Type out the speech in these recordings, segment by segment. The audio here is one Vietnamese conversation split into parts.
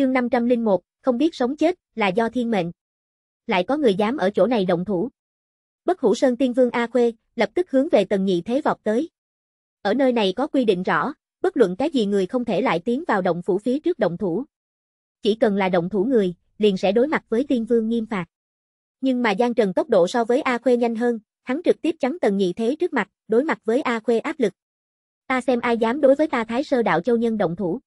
Chương 501, không biết sống chết, là do thiên mệnh. Lại có người dám ở chỗ này động thủ. Bất hủ sơn tiên vương A Khuê, lập tức hướng về tầng nhị thế vọt tới. Ở nơi này có quy định rõ, bất luận cái gì người không thể lại tiến vào động phủ phía trước động thủ. Chỉ cần là động thủ người, liền sẽ đối mặt với tiên vương nghiêm phạt. Nhưng mà Giang Trần tốc độ so với A Khuê nhanh hơn, hắn trực tiếp chắn tầng nhị thế trước mặt, đối mặt với A Khuê áp lực. Ta xem ai dám đối với ta Thái Sơ Đạo Châu Nhân động thủ.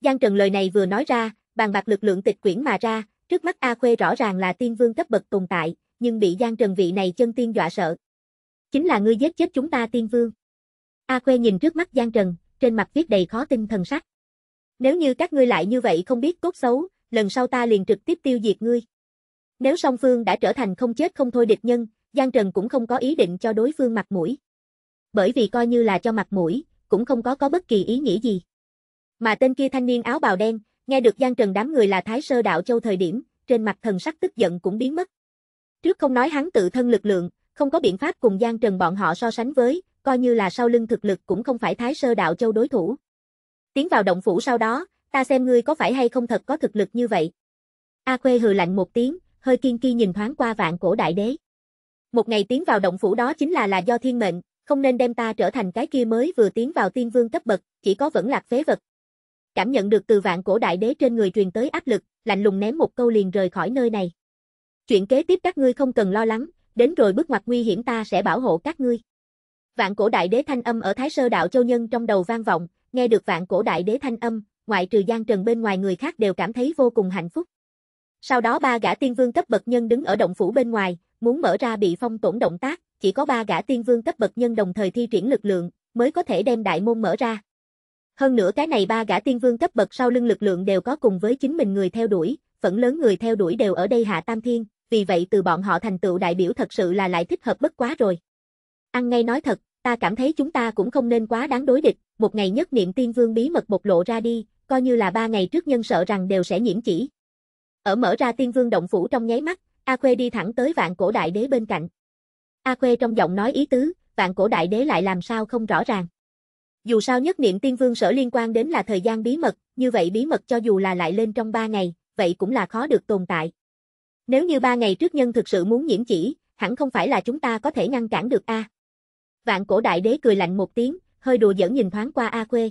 Giang Trần lời này vừa nói ra, bàn bạc lực lượng tịch quyển mà ra, trước mắt A Khuê rõ ràng là tiên vương cấp bậc tồn tại, nhưng bị Giang Trần vị này chân tiên dọa sợ. Chính là ngươi giết chết chúng ta tiên vương. A Khuê nhìn trước mắt Giang Trần, trên mặt viết đầy khó tin thần sắc. Nếu như các ngươi lại như vậy không biết tốt xấu, lần sau ta liền trực tiếp tiêu diệt ngươi. Nếu song phương đã trở thành không chết không thôi địch nhân, Giang Trần cũng không có ý định cho đối phương mặt mũi. Bởi vì coi như là cho mặt mũi, cũng không có có bất kỳ ý nghĩa gì. Mà tên kia thanh niên áo bào đen, nghe được Giang Trần đám người là Thái Sơ Đạo Châu thời điểm, trên mặt thần sắc tức giận cũng biến mất. Trước không nói hắn tự thân lực lượng, không có biện pháp cùng Giang Trần bọn họ so sánh với, coi như là sau lưng thực lực cũng không phải Thái Sơ Đạo Châu đối thủ. Tiến vào động phủ sau đó, ta xem ngươi có phải hay không thật có thực lực như vậy. A Khuê hừ lạnh một tiếng, hơi kiên kỳ nhìn thoáng qua vạn cổ đại đế. Một ngày tiến vào động phủ đó chính là là do thiên mệnh, không nên đem ta trở thành cái kia mới vừa tiến vào tiên vương cấp bậc, chỉ có vẫn lạc phế vật, cảm nhận được từ vạn cổ đại đế trên người truyền tới áp lực, lạnh lùng ném một câu liền rời khỏi nơi này. Chuyện kế tiếp các ngươi không cần lo lắng, đến rồi bước ngoặt nguy hiểm ta sẽ bảo hộ các ngươi. Vạn cổ đại đế thanh âm ở Thái Sơ đạo châu nhân trong đầu vang vọng, nghe được vạn cổ đại đế thanh âm, ngoại trừ Giang Trần bên ngoài người khác đều cảm thấy vô cùng hạnh phúc. Sau đó ba gã tiên vương cấp bậc nhân đứng ở động phủ bên ngoài, muốn mở ra bị phong tổn động tác, chỉ có ba gã tiên vương cấp bậc nhân đồng thời thi triển lực lượng, mới có thể đem đại môn mở ra, hơn nữa cái này ba gã tiên vương cấp bậc sau lưng lực lượng đều có cùng với chính mình người theo đuổi, phần lớn người theo đuổi đều ở đây hạ tam thiên, vì vậy từ bọn họ thành tựu đại biểu thật sự là lại thích hợp bất quá rồi. Ăn ngay nói thật, ta cảm thấy chúng ta cũng không nên quá đáng đối địch, một ngày nhất niệm tiên vương bí mật bộc lộ ra đi, coi như là ba ngày trước nhân sợ rằng đều sẽ nhiễm chỉ. Ở mở ra tiên vương động phủ trong nháy mắt, A Khuê đi thẳng tới vạn cổ đại đế bên cạnh. A Khuê trong giọng nói ý tứ, vạn cổ đại đế lại làm sao không rõ ràng. Dù sao nhất niệm tiên vương sở liên quan đến là thời gian bí mật, như vậy bí mật cho dù là lại lên trong 3 ngày, vậy cũng là khó được tồn tại. Nếu như 3 ngày trước nhân thực sự muốn nhiễm chỉ, hẳn không phải là chúng ta có thể ngăn cản được a. Vạn cổ đại đế cười lạnh một tiếng, hơi đùa giỡn nhìn thoáng qua A Khuê.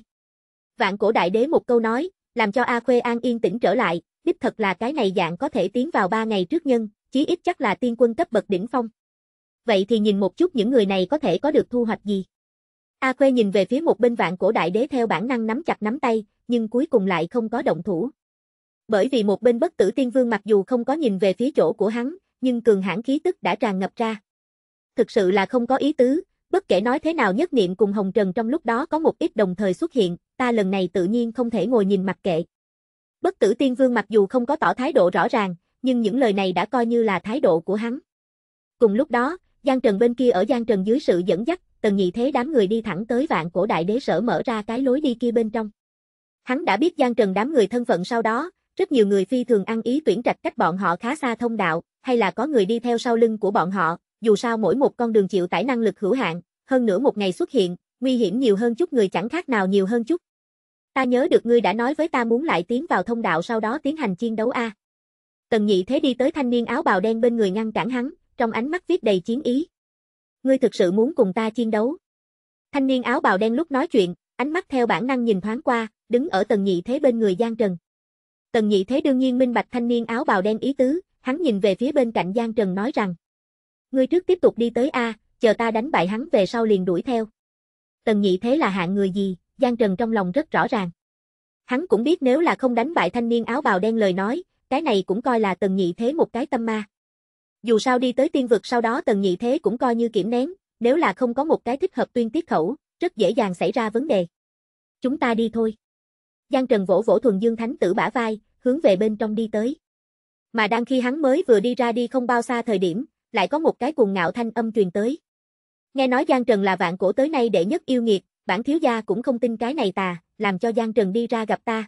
Vạn cổ đại đế một câu nói, làm cho A Khuê an yên tĩnh trở lại, đích thật là cái này dạng có thể tiến vào 3 ngày trước nhân, chí ít chắc là tiên quân cấp bậc đỉnh phong. Vậy thì nhìn một chút những người này có thể có được thu hoạch gì. A Khuê nhìn về phía một bên vạn cổ đại đế theo bản năng nắm chặt nắm tay, nhưng cuối cùng lại không có động thủ. Bởi vì một bên bất tử tiên vương mặc dù không có nhìn về phía chỗ của hắn, nhưng cường hãn khí tức đã tràn ngập ra. Thực sự là không có ý tứ, bất kể nói thế nào nhất niệm cùng Hồng Trần trong lúc đó có một ít đồng thời xuất hiện, ta lần này tự nhiên không thể ngồi nhìn mặc kệ. Bất tử tiên vương mặc dù không có tỏ thái độ rõ ràng, nhưng những lời này đã coi như là thái độ của hắn. Cùng lúc đó, Giang Trần bên kia ở Giang Trần dưới sự dẫn dắt tần nhị thế đám người đi thẳng tới vạn cổ đại đế sở mở ra cái lối đi kia bên trong. Hắn đã biết Giang Trần đám người thân phận sau đó, rất nhiều người phi thường ăn ý tuyển trạch cách bọn họ khá xa thông đạo, hay là có người đi theo sau lưng của bọn họ, dù sao mỗi một con đường chịu tải năng lực hữu hạn, hơn nữa một ngày xuất hiện, nguy hiểm nhiều hơn chút người chẳng khác nào nhiều hơn chút. Ta nhớ được ngươi đã nói với ta muốn lại tiến vào thông đạo sau đó tiến hành chiến đấu A. Tần nhị thế đi tới thanh niên áo bào đen bên người ngăn cản hắn, trong ánh mắt viết đầy chiến ý ngươi thực sự muốn cùng ta chiến đấu. Thanh niên áo bào đen lúc nói chuyện, ánh mắt theo bản năng nhìn thoáng qua, đứng ở tần nhị thế bên người Giang Trần. Tần nhị thế đương nhiên minh bạch thanh niên áo bào đen ý tứ, hắn nhìn về phía bên cạnh Giang Trần nói rằng. Ngươi trước tiếp tục đi tới A, chờ ta đánh bại hắn về sau liền đuổi theo. Tần nhị thế là hạng người gì, Giang Trần trong lòng rất rõ ràng. Hắn cũng biết nếu là không đánh bại thanh niên áo bào đen lời nói, cái này cũng coi là tần nhị thế một cái tâm ma. Dù sao đi tới tiên vực sau đó tần nhị thế cũng coi như kiểm nén, nếu là không có một cái thích hợp tuyên tiết khẩu, rất dễ dàng xảy ra vấn đề. Chúng ta đi thôi. Giang Trần vỗ vỗ thuần dương thánh tử bả vai, hướng về bên trong đi tới. Mà đang khi hắn mới vừa đi ra đi không bao xa thời điểm, lại có một cái cuồng ngạo thanh âm truyền tới. Nghe nói Giang Trần là vạn cổ tới nay đệ nhất yêu nghiệt, bản thiếu gia cũng không tin cái này tà, làm cho Giang Trần đi ra gặp ta.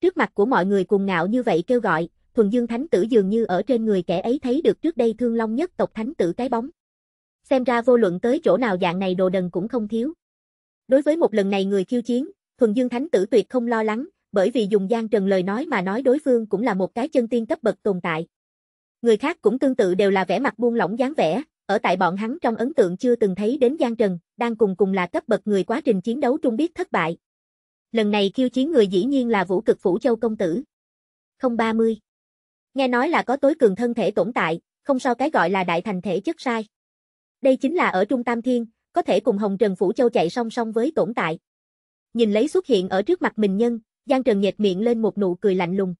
Trước mặt của mọi người cuồng ngạo như vậy kêu gọi, thuần dương thánh tử dường như ở trên người kẻ ấy thấy được trước đây thương long nhất tộc thánh tử cái bóng. Xem ra vô luận tới chỗ nào dạng này đồ đần cũng không thiếu. Đối với một lần này người khiêu chiến, thuần dương thánh tử tuyệt không lo lắng, bởi vì dùng gian trần lời nói mà nói đối phương cũng là một cái chân tiên cấp bậc tồn tại. Người khác cũng tương tự đều là vẻ mặt buông lỏng dáng vẻ, ở tại bọn hắn trong ấn tượng chưa từng thấy đến gian trần, đang cùng cùng là cấp bậc người quá trình chiến đấu trung biết thất bại. Lần này khiêu chiến người dĩ nhiên là vũ cực phủ châu công tử. 030 Nghe nói là có tối cường thân thể tồn tại, không sao cái gọi là đại thành thể chất sai. Đây chính là ở trung tam thiên, có thể cùng Hồng Trần Phủ Châu chạy song song với tồn tại. Nhìn lấy xuất hiện ở trước mặt mình nhân, Giang Trần nhệt miệng lên một nụ cười lạnh lùng.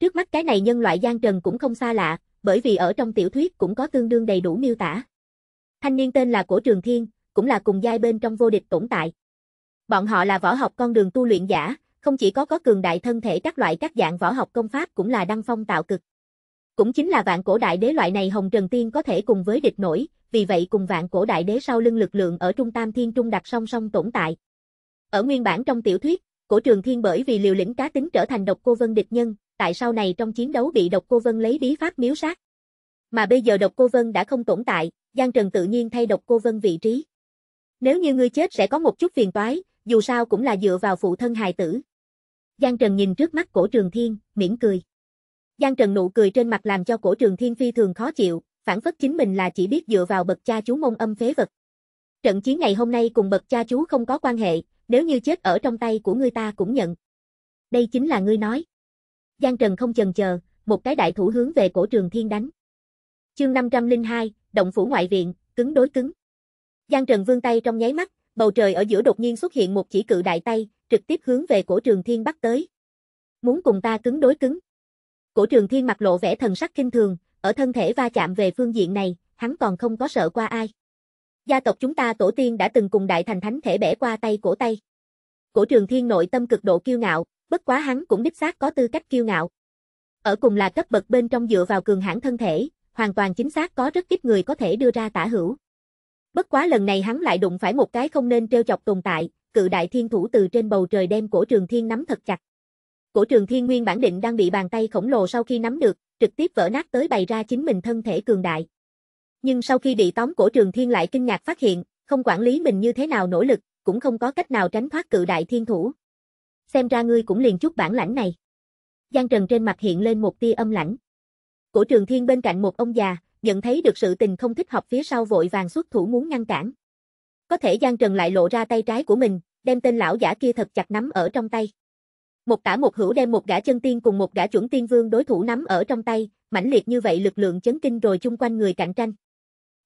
Trước mắt cái này nhân loại Giang Trần cũng không xa lạ, bởi vì ở trong tiểu thuyết cũng có tương đương đầy đủ miêu tả. Thanh niên tên là Cổ Trường Thiên, cũng là cùng giai bên trong vô địch tồn tại. Bọn họ là võ học con đường tu luyện giả, không chỉ có có cường đại thân thể các loại các dạng võ học công pháp cũng là đăng phong tạo cực. Cũng chính là vạn cổ đại đế loại này Hồng Trần Tiên có thể cùng với địch nổi, vì vậy cùng vạn cổ đại đế sau lưng lực lượng ở trung tam thiên trung đặt song song tồn tại. Ở nguyên bản trong tiểu thuyết, cổ trường thiên bởi vì liều lĩnh cá tính trở thành độc cô vân địch nhân, tại sau này trong chiến đấu bị độc cô vân lấy bí pháp miếu sát. Mà bây giờ độc cô vân đã không tồn tại, Giang Trần tự nhiên thay độc cô vân vị trí. Nếu như ngươi chết sẽ có một chút phiền toái, dù sao cũng là dựa vào phụ thân hài tử, Giang Trần nhìn trước mắt cổ trường thiên, mỉm cười. Giang Trần nụ cười trên mặt làm cho cổ trường thiên phi thường khó chịu, phản phất chính mình là chỉ biết dựa vào bậc cha chú mông âm phế vật. Trận chiến ngày hôm nay cùng bậc cha chú không có quan hệ, nếu như chết ở trong tay của ngươi ta cũng nhận. Đây chính là ngươi nói. Giang Trần không chần chờ, một cái đại thủ hướng về cổ trường thiên đánh. Chương 502, Động phủ ngoại viện, cứng đối cứng. Giang Trần vươn tay trong nháy mắt, bầu trời ở giữa đột nhiên xuất hiện một chỉ cự đại tay, trực tiếp hướng về cổ trường thiên bắt tới. Muốn cùng ta cứng đối cứng. Cổ trường thiên mặt lộ vẻ thần sắc kinh thường, ở thân thể va chạm về phương diện này, hắn còn không có sợ qua ai. Gia tộc chúng ta tổ tiên đã từng cùng đại thành thánh thể bẻ qua tay cổ tay. Cổ trường thiên nội tâm cực độ kiêu ngạo, bất quá hắn cũng đích xác có tư cách kiêu ngạo. Ở cùng là cấp bậc bên trong dựa vào cường hãn thân thể, hoàn toàn chính xác có rất ít người có thể đưa ra tả hữu. Bất quá lần này hắn lại đụng phải một cái không nên treo chọc tồn tại, cự đại thiên thủ từ trên bầu trời đem cổ trường thiên nắm thật chặt. Cổ trường thiên nguyên bản định đang bị bàn tay khổng lồ sau khi nắm được, trực tiếp vỡ nát tới bày ra chính mình thân thể cường đại. Nhưng sau khi bị tóm cổ trường thiên lại kinh ngạc phát hiện, không quản lý mình như thế nào nỗ lực, cũng không có cách nào tránh thoát cự đại thiên thủ. Xem ra ngươi cũng liền chút bản lãnh này. Giang Trần trên mặt hiện lên một tia âm lãnh. Cổ trường thiên bên cạnh một ông già, nhận thấy được sự tình không thích hợp phía sau vội vàng xuất thủ muốn ngăn cản. Có thể Giang Trần lại lộ ra tay trái của mình, đem tên lão giả kia thật chặt nắm ở trong tay. Một tả một hữu đem một gã chân tiên cùng một gã chuẩn tiên vương đối thủ nắm ở trong tay, mãnh liệt như vậy lực lượng chấn kinh rồi chung quanh người cạnh tranh.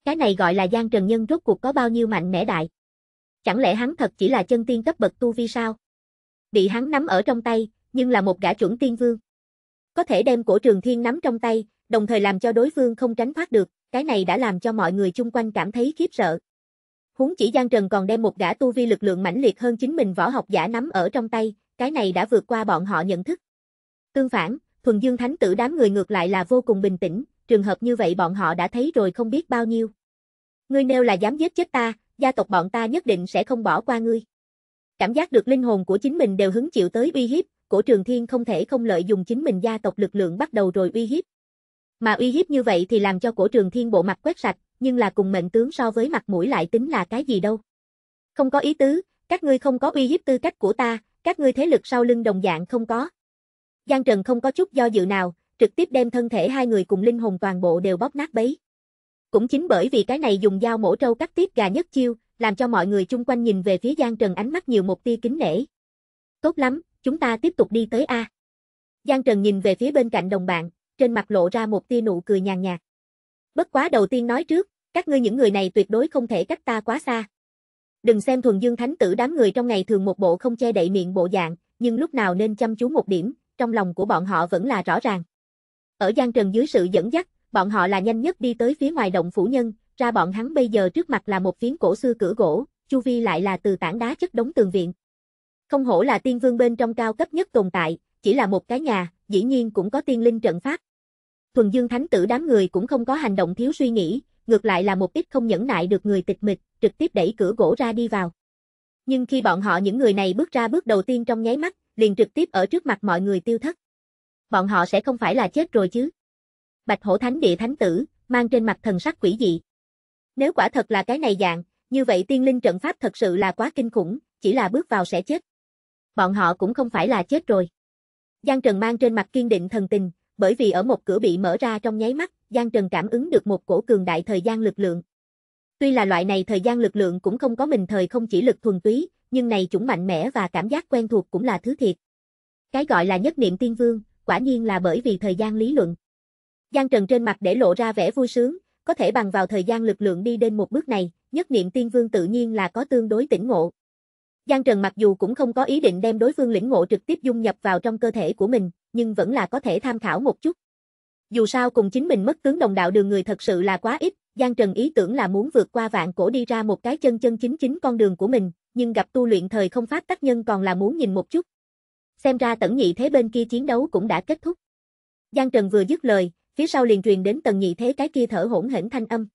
Cái này gọi là Giang Trần Nhân rốt cuộc có bao nhiêu mạnh mẽ đại. Chẳng lẽ hắn thật chỉ là chân tiên cấp bậc tu vi sao? Bị hắn nắm ở trong tay, nhưng là một gã chuẩn tiên vương. Có thể đem cổ trường thiên nắm trong tay, đồng thời làm cho đối phương không tránh thoát được, cái này đã làm cho mọi người chung quanh cảm thấy khiếp sợ. Huống chỉ Giang Trần còn đem một gã tu vi lực lượng mãnh liệt hơn chính mình võ học giả nắm ở trong tay, cái này đã vượt qua bọn họ nhận thức. Tương phản, thuần dương thánh tử đám người ngược lại là vô cùng bình tĩnh, trường hợp như vậy bọn họ đã thấy rồi không biết bao nhiêu. Ngươi nêu là dám giết chết ta, gia tộc bọn ta nhất định sẽ không bỏ qua ngươi. Cảm giác được linh hồn của chính mình đều hứng chịu tới uy hiếp, cổ trường thiên không thể không lợi dụng chính mình gia tộc lực lượng bắt đầu rồi uy hiếp. Mà uy hiếp như vậy thì làm cho cổ trường thiên bộ mặt quét sạch, nhưng là cùng mệnh tướng so với mặt mũi lại tính là cái gì đâu. Không có ý tứ, các ngươi không có uy hiếp tư cách của ta, các ngươi thế lực sau lưng đồng dạng không có. Giang Trần không có chút do dự nào, trực tiếp đem thân thể hai người cùng linh hồn toàn bộ đều bóp nát bấy. Cũng chính bởi vì cái này dùng dao mổ trâu cắt tiếp gà nhất chiêu, làm cho mọi người chung quanh nhìn về phía Giang Trần ánh mắt nhiều một tia kính nể. Tốt lắm, chúng ta tiếp tục đi tới A. Giang Trần nhìn về phía bên cạnh đồng bạn, trên mặt lộ ra một tia nụ cười nhàn nhạt. Bất quá đầu tiên nói trước, các ngươi những người này tuyệt đối không thể cách ta quá xa. Đừng xem thuần dương thánh tử đám người trong ngày thường một bộ không che đậy miệng bộ dạng, nhưng lúc nào nên chăm chú một điểm, trong lòng của bọn họ vẫn là rõ ràng. Ở gian Trần dưới sự dẫn dắt, bọn họ là nhanh nhất đi tới phía ngoài động phủ nhân, ra bọn hắn bây giờ trước mặt là một phiến cổ xưa cửa gỗ, chu vi lại là từ tảng đá chất đống tường viện. Không hổ là tiên vương bên trong cao cấp nhất tồn tại, chỉ là một cái nhà, dĩ nhiên cũng có tiên linh trận pháp, thuần dương thánh tử đám người cũng không có hành động thiếu suy nghĩ, ngược lại là một ít không nhẫn nại được người tịch mịch, trực tiếp đẩy cửa gỗ ra đi vào. Nhưng khi bọn họ những người này bước ra bước đầu tiên trong nháy mắt, liền trực tiếp ở trước mặt mọi người tiêu thất. Bọn họ sẽ không phải là chết rồi chứ. Bạch hổ thánh địa thánh tử, mang trên mặt thần sắc quỷ dị. Nếu quả thật là cái này dạng, như vậy tiên linh trận pháp thật sự là quá kinh khủng, chỉ là bước vào sẽ chết. Bọn họ cũng không phải là chết rồi. Giang Trần mang trên mặt kiên định thần tình, bởi vì ở một cửa bị mở ra trong nháy mắt, Giang Trần cảm ứng được một cổ cường đại thời gian lực lượng. Tuy là loại này thời gian lực lượng cũng không có mình thời không chỉ lực thuần túy, nhưng này chúng mạnh mẽ và cảm giác quen thuộc cũng là thứ thiệt. Cái gọi là nhất niệm tiên vương, quả nhiên là bởi vì thời gian lý luận. Giang Trần trên mặt để lộ ra vẻ vui sướng, có thể bằng vào thời gian lực lượng đi đến một bước này, nhất niệm tiên vương tự nhiên là có tương đối tỉnh ngộ. Giang Trần mặc dù cũng không có ý định đem đối phương lĩnh ngộ trực tiếp dung nhập vào trong cơ thể của mình, nhưng vẫn là có thể tham khảo một chút. Dù sao cùng chính mình mất tướng đồng đạo đường người thật sự là quá ít, Giang Trần ý tưởng là muốn vượt qua vạn cổ đi ra một cái chân chân chính chính con đường của mình, nhưng gặp tu luyện thời không phát tác nhân còn là muốn nhìn một chút. Xem ra tẩn nhị thế bên kia chiến đấu cũng đã kết thúc. Giang Trần vừa dứt lời, phía sau liền truyền đến tần nhị thế cái kia thở hỗn hển thanh âm.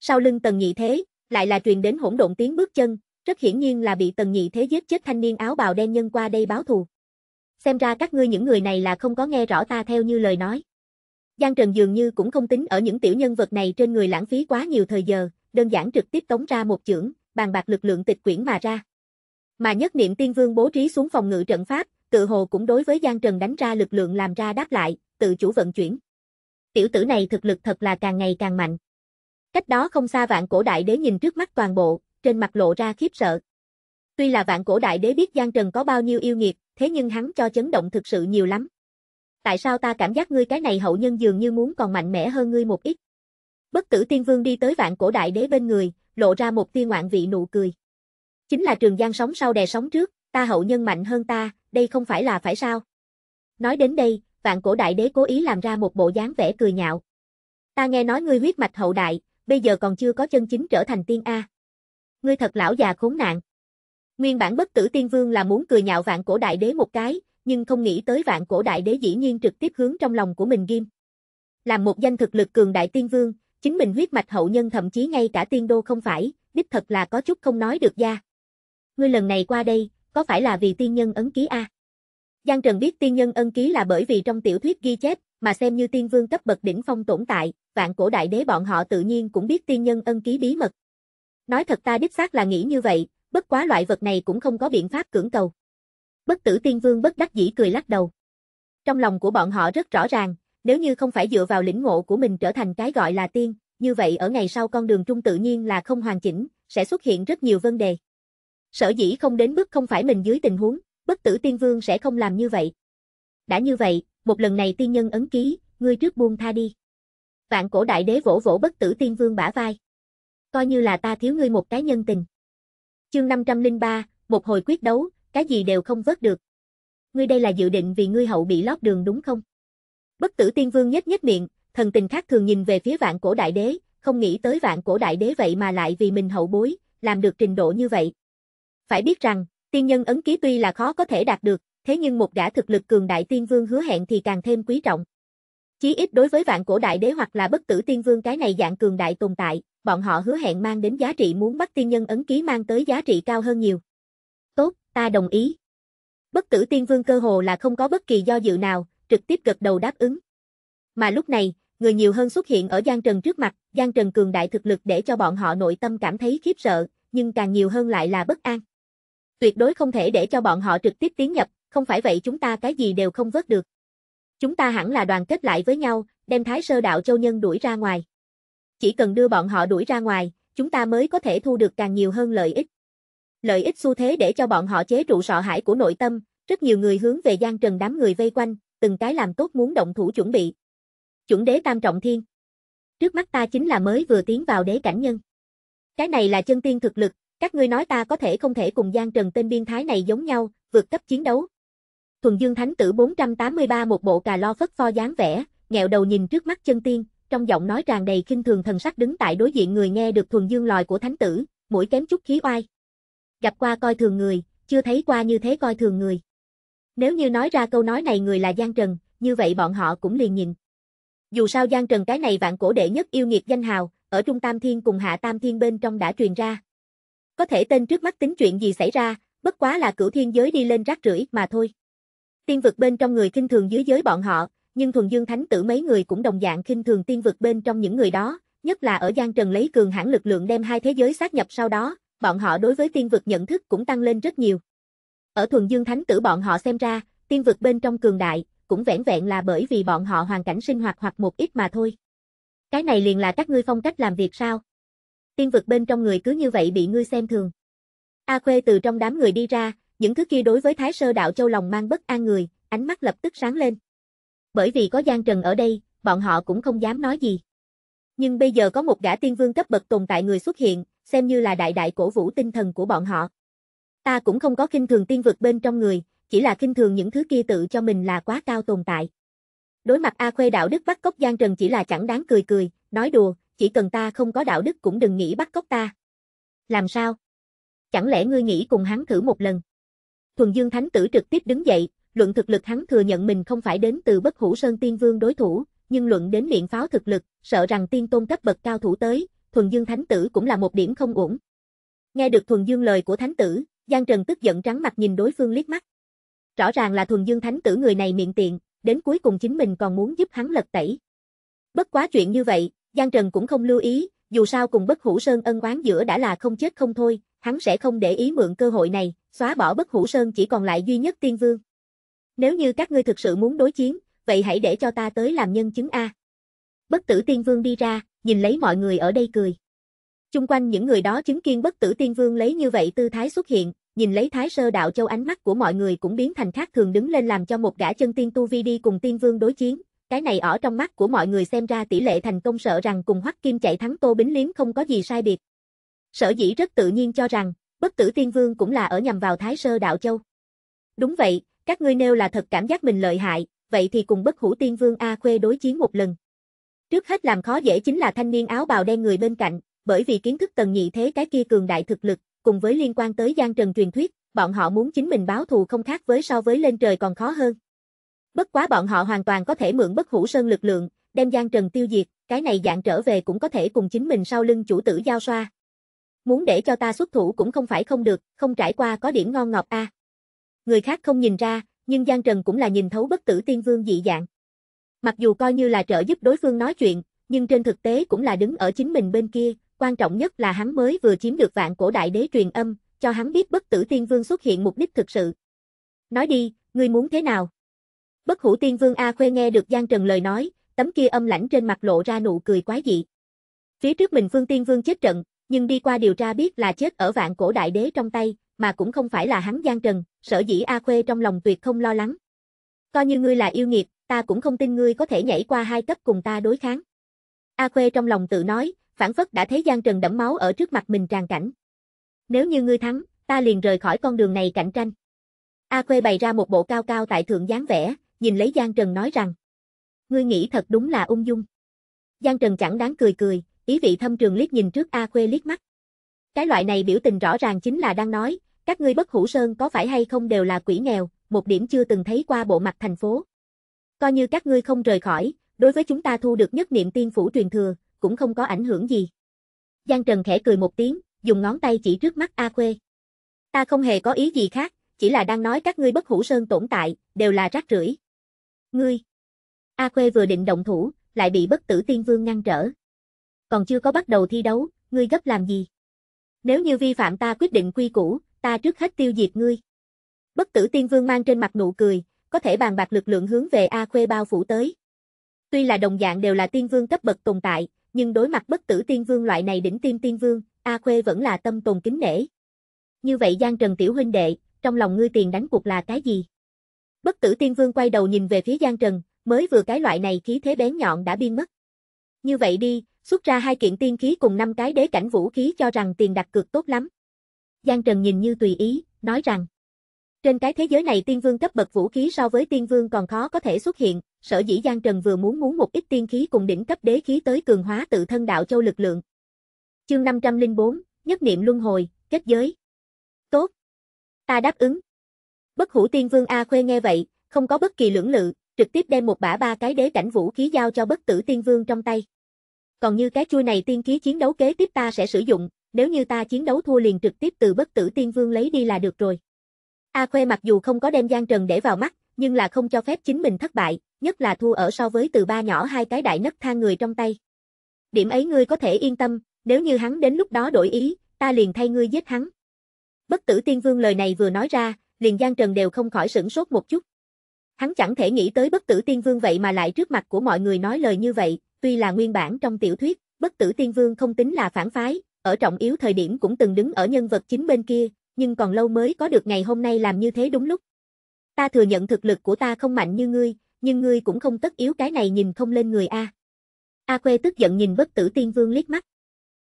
Sau lưng tần nhị thế, lại là truyền đến hỗn độn tiếng bước chân, rất hiển nhiên là bị tần nhị thế giết chết thanh niên áo bào đen nhân qua đây báo thù xem ra các ngươi những người này là không có nghe rõ ta theo như lời nói. Giang Trần dường như cũng không tính ở những tiểu nhân vật này trên người lãng phí quá nhiều thời giờ, đơn giản trực tiếp tống ra một chưởng, bàn bạc lực lượng tịch quyển mà ra. Mà nhất niệm tiên vương bố trí xuống phòng ngự trận pháp, tự hồ cũng đối với Giang Trần đánh ra lực lượng làm ra đáp lại, tự chủ vận chuyển. Tiểu tử này thực lực thật là càng ngày càng mạnh. Cách đó không xa vạn cổ đại đế nhìn trước mắt toàn bộ, trên mặt lộ ra khiếp sợ. Tuy là vạn cổ đại đế biết Giang Trần có bao nhiêu yêu nghiệt, thế nhưng hắn cho chấn động thực sự nhiều lắm. Tại sao ta cảm giác ngươi cái này hậu nhân dường như muốn còn mạnh mẽ hơn ngươi một ít? Bất tử tiên vương đi tới vạn cổ đại đế bên người, lộ ra một tiên ngoạn vị nụ cười. Chính là trường giang sống sau đè sóng trước, ta hậu nhân mạnh hơn ta, đây không phải là phải sao? Nói đến đây, vạn cổ đại đế cố ý làm ra một bộ dáng vẻ cười nhạo. Ta nghe nói ngươi huyết mạch hậu đại, bây giờ còn chưa có chân chính trở thành tiên A. Ngươi thật lão già khốn nạn. Nguyên bản bất tử tiên vương là muốn cười nhạo vạn cổ đại đế một cái, nhưng không nghĩ tới vạn cổ đại đế dĩ nhiên trực tiếp hướng trong lòng của mình ghim. Làm một danh thực lực cường đại tiên vương, chính mình huyết mạch hậu nhân thậm chí ngay cả tiên đô không phải, đích thật là có chút không nói được ra. Ngươi lần này qua đây, có phải là vì tiên nhân ấn ký a? Giang Trần biết tiên nhân ân ký là bởi vì trong tiểu thuyết ghi chép, mà xem như tiên vương cấp bậc đỉnh phong tồn tại, vạn cổ đại đế bọn họ tự nhiên cũng biết tiên nhân ân ký bí mật. Nói thật ta đích xác là nghĩ như vậy, bất quá loại vật này cũng không có biện pháp cưỡng cầu. Bất tử tiên vương bất đắc dĩ cười lắc đầu. Trong lòng của bọn họ rất rõ ràng, nếu như không phải dựa vào lĩnh ngộ của mình trở thành cái gọi là tiên, như vậy ở ngày sau con đường trung tự nhiên là không hoàn chỉnh, sẽ xuất hiện rất nhiều vấn đề. Sở dĩ không đến bước không phải mình dưới tình huống, bất tử tiên vương sẽ không làm như vậy. Đã như vậy, một lần này tiên nhân ấn ký, ngươi trước buông tha đi. Vạn cổ đại đế vỗ vỗ bất tử tiên vương bả vai. Coi như là ta thiếu ngươi một cái nhân tình. Chương 503, một hồi quyết đấu, cái gì đều không vớt được. Ngươi đây là dự định vì ngươi hậu bị lót đường đúng không? Bất tử tiên vương nhếch nhếch miệng, thần tình khác thường nhìn về phía vạn cổ đại đế, không nghĩ tới vạn cổ đại đế vậy mà lại vì mình hậu bối, làm được trình độ như vậy. Phải biết rằng, tiên nhân ấn ký tuy là khó có thể đạt được, thế nhưng một gã thực lực cường đại tiên vương hứa hẹn thì càng thêm quý trọng. Chí ít đối với vạn cổ đại đế hoặc là bất tử tiên vương cái này dạng cường đại tồn tại bọn họ hứa hẹn mang đến giá trị muốn bắt tiên nhân ấn ký mang tới giá trị cao hơn nhiều. Tốt, ta đồng ý. Bất tử tiên vương cơ hồ là không có bất kỳ do dự nào, trực tiếp gật đầu đáp ứng. Mà lúc này, người nhiều hơn xuất hiện ở Giang Trần trước mặt, Giang Trần cường đại thực lực để cho bọn họ nội tâm cảm thấy khiếp sợ, nhưng càng nhiều hơn lại là bất an. Tuyệt đối không thể để cho bọn họ trực tiếp tiến nhập, không phải vậy chúng ta cái gì đều không vớt được. Chúng ta hẳn là đoàn kết lại với nhau, đem Thái Sơ Đạo Châu Nhân đuổi ra ngoài. Chỉ cần đưa bọn họ đuổi ra ngoài, chúng ta mới có thể thu được càng nhiều hơn lợi ích. Lợi ích xu thế để cho bọn họ chế trụ sợ hãi của nội tâm, rất nhiều người hướng về Giang Trần đám người vây quanh, từng cái làm tốt muốn động thủ chuẩn bị. Chuẩn đế tam trọng thiên. Trước mắt ta chính là mới vừa tiến vào đế cảnh nhân. Cái này là chân tiên thực lực, các ngươi nói ta có thể không thể cùng Giang Trần tên biên thái này giống nhau, vượt cấp chiến đấu. Thuần Dương Thánh tử 483 một bộ cà lo phất pho dáng vẻ, nghẹo đầu nhìn trước mắt chân tiên, trong giọng nói tràn đầy kinh thường thần sắc đứng tại đối diện người nghe được thuần dương lòi của thánh tử, mũi kém chút khí oai. Gặp qua coi thường người, chưa thấy qua như thế coi thường người. Nếu như nói ra câu nói này người là Giang Trần, như vậy bọn họ cũng liền nhìn. Dù sao Giang Trần cái này vạn cổ đệ nhất yêu nghiệt danh hào, ở Trung Tam Thiên cùng Hạ Tam Thiên bên trong đã truyền ra. Có thể tên trước mắt tính chuyện gì xảy ra, bất quá là cửu thiên giới đi lên rác rưởi mà thôi. Tiên vực bên trong người kinh thường dưới giới bọn họ, nhưng thuần dương thánh tử mấy người cũng đồng dạng khinh thường tiên vực bên trong những người đó, nhất là ở Giang Trần lấy cường hãn lực lượng đem hai thế giới sát nhập sau đó, bọn họ đối với tiên vực nhận thức cũng tăng lên rất nhiều. Ở thuần dương thánh tử bọn họ xem ra, tiên vực bên trong cường đại, cũng vẻn vẹn là bởi vì bọn họ hoàn cảnh sinh hoạt hoặc một ít mà thôi. Cái này liền là các ngươi phong cách làm việc sao? Tiên vực bên trong người cứ như vậy bị ngươi xem thường. A Khuê từ trong đám người đi ra, những thứ kia đối với Thái Sơ Đạo Châu lòng mang bất an người, ánh mắt lập tức sáng lên bởi vì có Giang Trần ở đây, bọn họ cũng không dám nói gì. Nhưng bây giờ có một gã tiên vương cấp bậc tồn tại người xuất hiện, xem như là đại đại cổ vũ tinh thần của bọn họ. Ta cũng không có kinh thường tiên vực bên trong người, chỉ là kinh thường những thứ kia tự cho mình là quá cao tồn tại. Đối mặt A Khuê đạo đức bắt cóc Giang Trần chỉ là chẳng đáng cười cười, nói đùa, chỉ cần ta không có đạo đức cũng đừng nghĩ bắt cóc ta. Làm sao? Chẳng lẽ ngươi nghĩ cùng hắn thử một lần? Thuần Dương Thánh Tử trực tiếp đứng dậy, luận thực lực hắn thừa nhận mình không phải đến từ bất hủ sơn tiên vương đối thủ, nhưng luận đến miệng pháo thực lực, sợ rằng tiên tôn cấp bậc cao thủ tới, thuần dương thánh tử cũng là một điểm không ổn. Nghe được thuần dương lời của thánh tử, Giang Trần tức giận trắng mặt nhìn đối phương liếc mắt. Rõ ràng là thuần dương thánh tử người này miệng tiện, đến cuối cùng chính mình còn muốn giúp hắn lật tẩy. Bất quá chuyện như vậy, Giang Trần cũng không lưu ý, dù sao cùng bất hủ sơn ân oán giữa đã là không chết không thôi, hắn sẽ không để ý mượn cơ hội này, xóa bỏ bất hủ sơn chỉ còn lại duy nhất tiên vương. Nếu như các ngươi thực sự muốn đối chiến, vậy hãy để cho ta tới làm nhân chứng A. Bất tử tiên vương đi ra, nhìn lấy mọi người ở đây cười. Chung quanh những người đó chứng kiến bất tử tiên vương lấy như vậy tư thái xuất hiện, nhìn lấy thái sơ đạo châu ánh mắt của mọi người cũng biến thành khác thường đứng lên làm cho một gã chân tiên tu vi đi cùng tiên vương đối chiến. Cái này ở trong mắt của mọi người xem ra tỷ lệ thành công sợ rằng cùng Hoắc Kim chạy thắng Tô Bính Liếm không có gì sai biệt. Sở dĩ rất tự nhiên cho rằng, bất tử tiên vương cũng là ở nhằm vào thái sơ đạo châu. Đúng vậy, các ngươi nêu là thật cảm giác mình lợi hại, vậy thì cùng bất hủ tiên vương A Khuê đối chiến một lần. Trước hết làm khó dễ chính là thanh niên áo bào đen người bên cạnh, bởi vì kiến thức tần nhị thế cái kia cường đại thực lực, cùng với liên quan tới gian trần truyền thuyết, bọn họ muốn chính mình báo thù không khác với so với lên trời còn khó hơn. Bất quá bọn họ hoàn toàn có thể mượn bất hủ sơn lực lượng, đem gian trần tiêu diệt, cái này dạng trở về cũng có thể cùng chính mình sau lưng chủ tử giao xoa. Muốn để cho ta xuất thủ cũng không phải không được, không trải qua có điểm ngon ngọt a. À. Người khác không nhìn ra, nhưng Giang Trần cũng là nhìn thấu bất tử tiên vương dị dạng. Mặc dù coi như là trợ giúp đối phương nói chuyện, nhưng trên thực tế cũng là đứng ở chính mình bên kia, quan trọng nhất là hắn mới vừa chiếm được vạn cổ đại đế truyền âm, cho hắn biết bất tử tiên vương xuất hiện mục đích thực sự. Nói đi, ngươi muốn thế nào? Bất hủ tiên vương A Khuê nghe được Giang Trần lời nói, tấm kia âm lãnh trên mặt lộ ra nụ cười quái dị. Phía trước mình phương tiên vương chết trận, nhưng đi qua điều tra biết là chết ở vạn cổ đại đế trong tay, mà cũng không phải là hắn gian trần, sở dĩ A Khuê trong lòng tuyệt không lo lắng. Coi như ngươi là yêu nghiệt, ta cũng không tin ngươi có thể nhảy qua hai cấp cùng ta đối kháng. A Khuê trong lòng tự nói, phản phất đã thấy Giang Trần đẫm máu ở trước mặt mình tràn cảnh. Nếu như ngươi thắng, ta liền rời khỏi con đường này cạnh tranh. A Khuê bày ra một bộ cao cao tại thượng dáng vẻ, nhìn lấy Giang Trần nói rằng. Ngươi nghĩ thật đúng là ung dung. Giang Trần chẳng đáng cười cười, ý vị thâm trường liếc nhìn trước A Khuê liếc mắt. Cái loại này biểu tình rõ ràng chính là đang nói, các ngươi bất hữu sơn có phải hay không đều là quỷ nghèo, một điểm chưa từng thấy qua bộ mặt thành phố. Coi như các ngươi không rời khỏi, đối với chúng ta thu được nhất niệm tiên phủ truyền thừa, cũng không có ảnh hưởng gì. Giang Trần khẽ cười một tiếng, dùng ngón tay chỉ trước mắt A Khuê. Ta không hề có ý gì khác, chỉ là đang nói các ngươi bất hữu sơn tồn tại, đều là rác rưởi. Ngươi! A Khuê vừa định động thủ, lại bị bất tử tiên vương ngăn trở. Còn chưa có bắt đầu thi đấu, ngươi gấp làm gì? Nếu như vi phạm ta quyết định quy củ, ta trước hết tiêu diệt ngươi. Bất tử tiên vương mang trên mặt nụ cười, có thể bàn bạc lực lượng hướng về A Khuê bao phủ tới. Tuy là đồng dạng đều là tiên vương cấp bậc tồn tại, nhưng đối mặt bất tử tiên vương loại này đỉnh tiên tiên vương, A Khuê vẫn là tâm tồn kính nể. Như vậy Giang Trần Tiểu Huynh Đệ, trong lòng ngươi tiền đánh cuộc là cái gì? Bất tử tiên vương quay đầu nhìn về phía Giang Trần, mới vừa cái loại này khí thế bén nhọn đã biên mất. Như vậy đi, xuất ra hai kiện tiên khí cùng năm cái đế cảnh vũ khí cho rằng tiền đặt cược tốt lắm. Giang Trần nhìn như tùy ý, nói rằng Trên cái thế giới này tiên vương cấp bậc vũ khí so với tiên vương còn khó có thể xuất hiện, sở dĩ Giang Trần vừa muốn muốn một ít tiên khí cùng đỉnh cấp đế khí tới cường hóa tự thân đạo châu lực lượng. Chương 504, Nhất niệm luân hồi, kết giới. Tốt. Ta đáp ứng. Bất hủ tiên vương A Khuê nghe vậy, không có bất kỳ lưỡng lự, trực tiếp đem một bả ba cái đế cảnh vũ khí giao cho bất tử tiên vương trong tay. Còn như cái chui này tiên khí chiến đấu kế tiếp ta sẽ sử dụng, nếu như ta chiến đấu thua liền trực tiếp từ bất tử tiên vương lấy đi là được rồi. A Khuê mặc dù không có đem Giang Trần để vào mắt, nhưng là không cho phép chính mình thất bại, nhất là thua ở so với từ ba nhỏ hai cái đại nấc thang người trong tay. Điểm ấy ngươi có thể yên tâm, nếu như hắn đến lúc đó đổi ý, ta liền thay ngươi giết hắn. Bất tử tiên vương lời này vừa nói ra, liền Giang Trần đều không khỏi sửng sốt một chút. Hắn chẳng thể nghĩ tới bất tử tiên vương vậy mà lại trước mặt của mọi người nói lời như vậy, tuy là nguyên bản trong tiểu thuyết, bất tử tiên vương không tính là phản phái, ở trọng yếu thời điểm cũng từng đứng ở nhân vật chính bên kia, nhưng còn lâu mới có được ngày hôm nay làm như thế đúng lúc. Ta thừa nhận thực lực của ta không mạnh như ngươi, nhưng ngươi cũng không tất yếu cái này nhìn không lên người A. A Khuê tức giận nhìn bất tử tiên vương liếc mắt.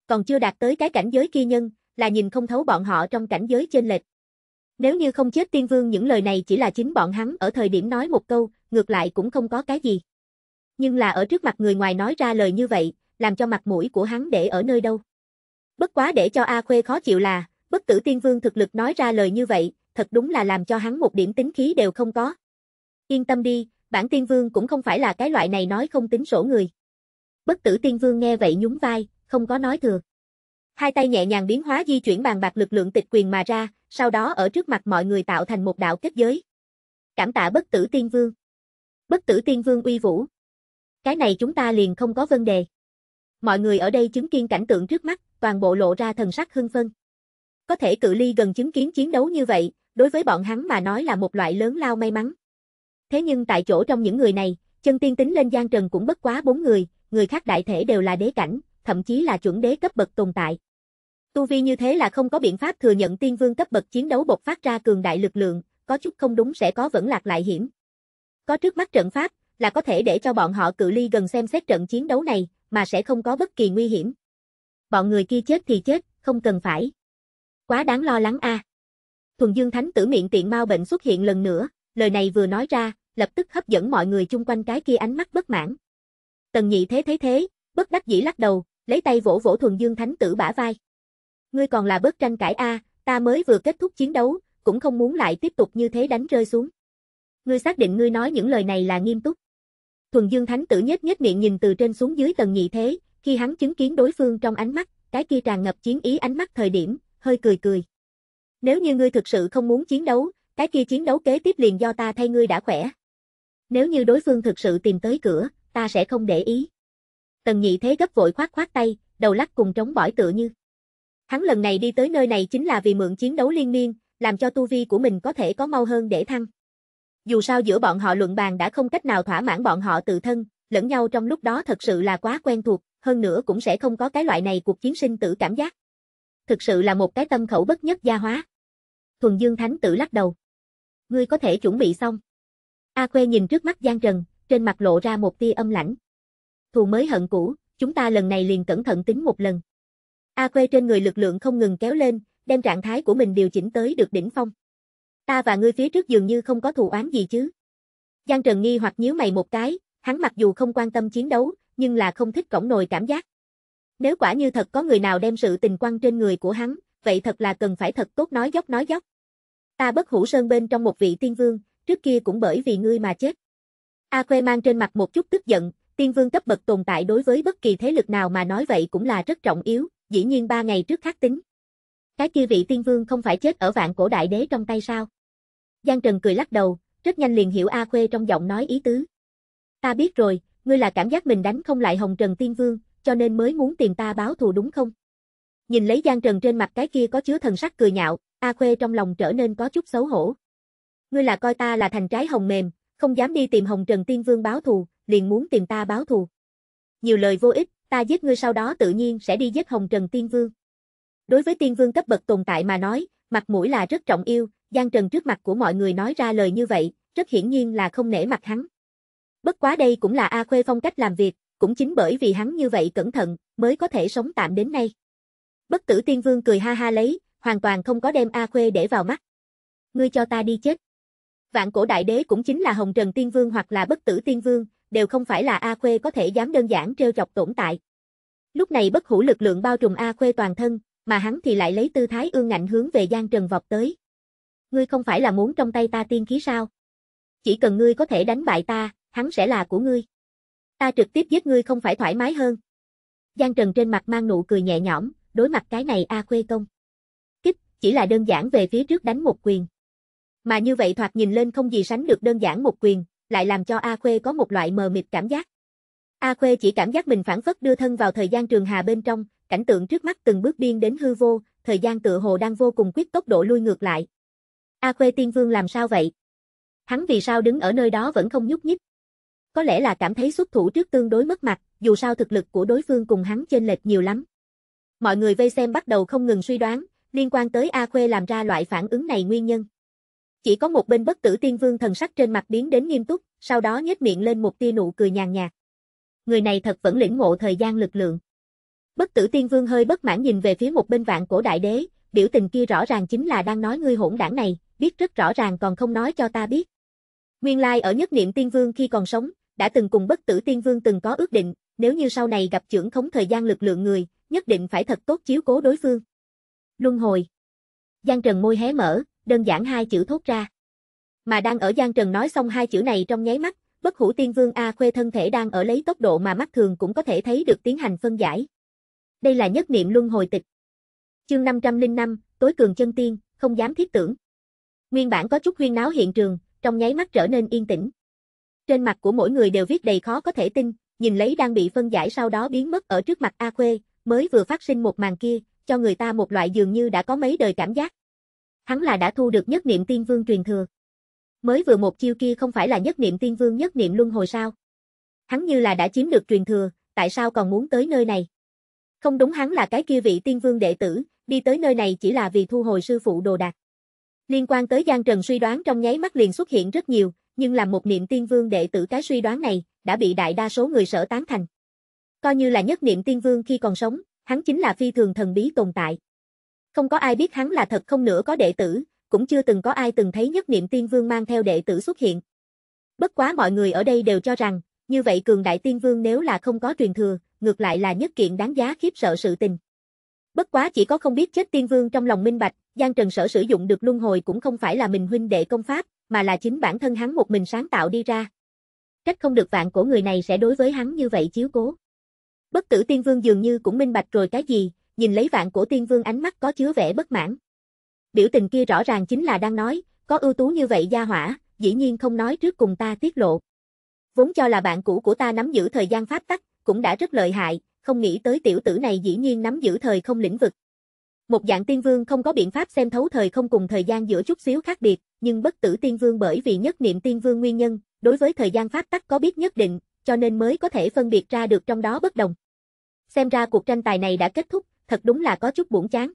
Còn chưa đạt tới cái cảnh giới kia nhân, là nhìn không thấu bọn họ trong cảnh giới trên lệch. Nếu như không chết tiên vương những lời này chỉ là chính bọn hắn ở thời điểm nói một câu, ngược lại cũng không có cái gì. Nhưng là ở trước mặt người ngoài nói ra lời như vậy, làm cho mặt mũi của hắn để ở nơi đâu. Bất quá để cho A Khuê khó chịu là, bất tử tiên vương thực lực nói ra lời như vậy, thật đúng là làm cho hắn một điểm tính khí đều không có. Yên tâm đi, bản tiên vương cũng không phải là cái loại này nói không tính sổ người. Bất tử tiên vương nghe vậy nhún vai, không có nói thừa. Hai tay nhẹ nhàng biến hóa di chuyển bàn bạc lực lượng tịch quyền mà ra, sau đó ở trước mặt mọi người tạo thành một đạo kết giới. Cảm tạ bất tử tiên vương. Bất tử tiên vương uy vũ. Cái này chúng ta liền không có vấn đề. Mọi người ở đây chứng kiến cảnh tượng trước mắt, toàn bộ lộ ra thần sắc hưng phân. Có thể cự ly gần chứng kiến chiến đấu như vậy, đối với bọn hắn mà nói là một loại lớn lao may mắn. Thế nhưng tại chỗ trong những người này, chân tiên tính lên gian trần cũng bất quá bốn người, người khác đại thể đều là đế cảnh, thậm chí là chuẩn đế cấp bậc tồn tại. Tu vi như thế là không có biện pháp thừa nhận tiên vương cấp bậc chiến đấu bộc phát ra cường đại lực lượng, có chút không đúng sẽ có vẫn lạc lại hiểm. Có trước mắt trận pháp, là có thể để cho bọn họ cự ly gần xem xét trận chiến đấu này, mà sẽ không có bất kỳ nguy hiểm. Bọn người kia chết thì chết, không cần phải. Quá đáng lo lắng a. À. Thuần Dương Thánh tử miệng tiện mau bệnh xuất hiện lần nữa, lời này vừa nói ra, lập tức hấp dẫn mọi người chung quanh cái kia ánh mắt bất mãn. Tần Nhị thế thế thế, bất đắc dĩ lắc đầu, lấy tay vỗ vỗ Thuần Dương Thánh tử bả vai. Ngươi còn là bớt tranh cãi a, à, ta mới vừa kết thúc chiến đấu, cũng không muốn lại tiếp tục như thế đánh rơi xuống. Ngươi xác định ngươi nói những lời này là nghiêm túc thuần dương thánh tử nhếch nhếch miệng nhìn từ trên xuống dưới tầng nhị thế, khi hắn chứng kiến đối phương trong ánh mắt, cái kia tràn ngập chiến ý ánh mắt thời điểm, hơi cười cười. Nếu như ngươi thực sự không muốn chiến đấu, cái kia chiến đấu kế tiếp liền do ta thay ngươi đã khỏe. Nếu như đối phương thực sự tìm tới cửa, ta sẽ không để ý. Tần nhị thế gấp vội khoát khoát tay, đầu lắc cùng trống bỏi tựa như. Hắn lần này đi tới nơi này chính là vì mượn chiến đấu liên miên, làm cho tu vi của mình có thể có mau hơn để thăng dù sao giữa bọn họ luận bàn đã không cách nào thỏa mãn bọn họ tự thân, lẫn nhau trong lúc đó thật sự là quá quen thuộc, hơn nữa cũng sẽ không có cái loại này cuộc chiến sinh tử cảm giác. Thực sự là một cái tâm khẩu bất nhất gia hóa. Thuần Dương Thánh tử lắc đầu. Ngươi có thể chuẩn bị xong. A Khuê nhìn trước mắt Giang Trần, trên mặt lộ ra một tia âm lãnh. Thù mới hận cũ, chúng ta lần này liền cẩn thận tính một lần. A Khuê trên người lực lượng không ngừng kéo lên, đem trạng thái của mình điều chỉnh tới được đỉnh phong ta và ngươi phía trước dường như không có thù oán gì chứ. Giang Trần nghi hoặc nhíu mày một cái, hắn mặc dù không quan tâm chiến đấu, nhưng là không thích cổng nồi cảm giác. Nếu quả như thật có người nào đem sự tình quan trên người của hắn, vậy thật là cần phải thật tốt nói dốc nói dốc. Ta bất hủ sơn bên trong một vị tiên vương, trước kia cũng bởi vì ngươi mà chết. A Khuê mang trên mặt một chút tức giận, tiên vương cấp bậc tồn tại đối với bất kỳ thế lực nào mà nói vậy cũng là rất trọng yếu, dĩ nhiên ba ngày trước khắc tính. Cái kia vị tiên vương không phải chết ở vạn cổ đại đế trong tay sao? Giang Trần cười lắc đầu, rất nhanh liền hiểu A Khuê trong giọng nói ý tứ. Ta biết rồi, ngươi là cảm giác mình đánh không lại Hồng Trần Tiên Vương, cho nên mới muốn tìm ta báo thù đúng không? Nhìn lấy Giang Trần trên mặt cái kia có chứa thần sắc cười nhạo, A Khuê trong lòng trở nên có chút xấu hổ. Ngươi là coi ta là thành trái hồng mềm, không dám đi tìm Hồng Trần Tiên Vương báo thù, liền muốn tìm ta báo thù. Nhiều lời vô ích, ta giết ngươi sau đó tự nhiên sẽ đi giết Hồng Trần Tiên Vương. Đối với Tiên Vương cấp bậc tồn tại mà nói, mặt mũi là rất trọng yêu, Giang Trần trước mặt của mọi người nói ra lời như vậy, rất hiển nhiên là không nể mặt hắn. Bất quá đây cũng là A Khuê phong cách làm việc, cũng chính bởi vì hắn như vậy cẩn thận, mới có thể sống tạm đến nay. Bất tử tiên vương cười ha ha lấy, hoàn toàn không có đem A Khuê để vào mắt. Ngươi cho ta đi chết. Vạn cổ đại đế cũng chính là Hồng Trần Tiên Vương hoặc là bất tử Tiên Vương, đều không phải là A Khuê có thể dám đơn giản trêu chọc tổn tại. Lúc này bất hủ lực lượng bao trùm A Khuê toàn thân, mà hắn thì lại lấy tư thái ương ngạnh hướng về Giang Trần vọt tới. Ngươi không phải là muốn trong tay ta tiên khí sao? Chỉ cần ngươi có thể đánh bại ta, hắn sẽ là của ngươi. Ta trực tiếp giết ngươi không phải thoải mái hơn. Giang Trần trên mặt mang nụ cười nhẹ nhõm, đối mặt cái này A à Khuê Công. Kích, chỉ là đơn giản về phía trước đánh một quyền. Mà như vậy thoạt nhìn lên không gì sánh được đơn giản một quyền, lại làm cho A Khuê có một loại mờ mịt cảm giác. A Khuê chỉ cảm giác mình phản phất đưa thân vào thời gian trường hà bên trong, cảnh tượng trước mắt từng bước điên đến hư vô, thời gian tựa hồ đang vô cùng quyết tốc độ lui ngược lại, A Khuê Tiên Vương làm sao vậy? Hắn vì sao đứng ở nơi đó vẫn không nhúc nhích? Có lẽ là cảm thấy xuất thủ trước tương đối mất mặt, dù sao thực lực của đối phương cùng hắn chênh lệch nhiều lắm. Mọi người vây xem bắt đầu không ngừng suy đoán, liên quan tới A Khuê làm ra loại phản ứng này nguyên nhân. Chỉ có một bên bất tử tiên vương thần sắc trên mặt biến đến nghiêm túc, sau đó nhếch miệng lên một tia nụ cười nhàn nhạt. Người này thật vẫn lĩnh ngộ thời gian lực lượng. Bất tử tiên vương hơi bất mãn nhìn về phía một bên vạn cổ đại đế, biểu tình kia rõ ràng chính là đang nói ngươi hỗn đảng này, biết rất rõ ràng còn không nói cho ta biết. Nguyên lai ở nhất niệm tiên vương khi còn sống, đã từng cùng bất tử tiên vương từng có ước định, nếu như sau này gặp trưởng khống thời gian lực lượng người, nhất định phải thật tốt chiếu cố đối phương. Luân hồi. Giang Trần môi hé mở, đơn giản hai chữ thốt ra. Mà đang ở Giang Trần nói xong hai chữ này trong nháy mắt, bất hủ tiên vương A khuê thân thể đang ở lấy tốc độ mà mắt thường cũng có thể thấy được tiến hành phân giải. Đây là nhất niệm luân hồi tịch. Chương 505, tối cường chân tiên, không dám thiết tưởng. Nguyên bản có chút huyên náo hiện trường, trong nháy mắt trở nên yên tĩnh. Trên mặt của mỗi người đều viết đầy khó có thể tin, nhìn lấy đang bị phân giải sau đó biến mất ở trước mặt A Khuê, mới vừa phát sinh một màn kia, cho người ta một loại dường như đã có mấy đời cảm giác. Hắn là đã thu được nhất niệm tiên vương truyền thừa. Mới vừa một chiêu kia không phải là nhất niệm tiên vương nhất niệm luân hồi sao? Hắn như là đã chiếm được truyền thừa, tại sao còn muốn tới nơi này? Không đúng hắn là cái kia vị tiên vương đệ tử, đi tới nơi này chỉ là vì thu hồi sư phụ đồ đạc. Liên quan tới Giang Trần suy đoán trong nháy mắt liền xuất hiện rất nhiều, nhưng làm một niệm tiên vương đệ tử cái suy đoán này, đã bị đại đa số người sở tán thành. Coi như là nhất niệm tiên vương khi còn sống, hắn chính là phi thường thần bí tồn tại. Không có ai biết hắn là thật không nữa có đệ tử, cũng chưa từng có ai từng thấy nhất niệm tiên vương mang theo đệ tử xuất hiện. Bất quá mọi người ở đây đều cho rằng, như vậy cường đại tiên vương nếu là không có truyền thừa, ngược lại là nhất kiện đáng giá khiếp sợ sự tình. Bất quá chỉ có không biết chết tiên vương trong lòng minh bạch, Giang Trần Sở sử dụng được luân hồi cũng không phải là mình huynh đệ công pháp, mà là chính bản thân hắn một mình sáng tạo đi ra. Trách không được vạn của người này sẽ đối với hắn như vậy chiếu cố. Bất tử tiên vương dường như cũng minh bạch rồi cái gì, nhìn lấy vạn của tiên vương ánh mắt có chứa vẻ bất mãn. Biểu tình kia rõ ràng chính là đang nói, có ưu tú như vậy gia hỏa, dĩ nhiên không nói trước cùng ta tiết lộ. Vốn cho là bạn cũ của ta nắm giữ thời gian pháp tắc, cũng đã rất lợi hại, không nghĩ tới tiểu tử này dĩ nhiên nắm giữ thời không lĩnh vực. Một dạng tiên vương không có biện pháp xem thấu thời không cùng thời gian giữa chút xíu khác biệt, nhưng bất tử tiên vương bởi vì nhất niệm tiên vương nguyên nhân, đối với thời gian pháp tắc có biết nhất định, cho nên mới có thể phân biệt ra được trong đó bất đồng. Xem ra cuộc tranh tài này đã kết thúc, thật đúng là có chút buồn chán.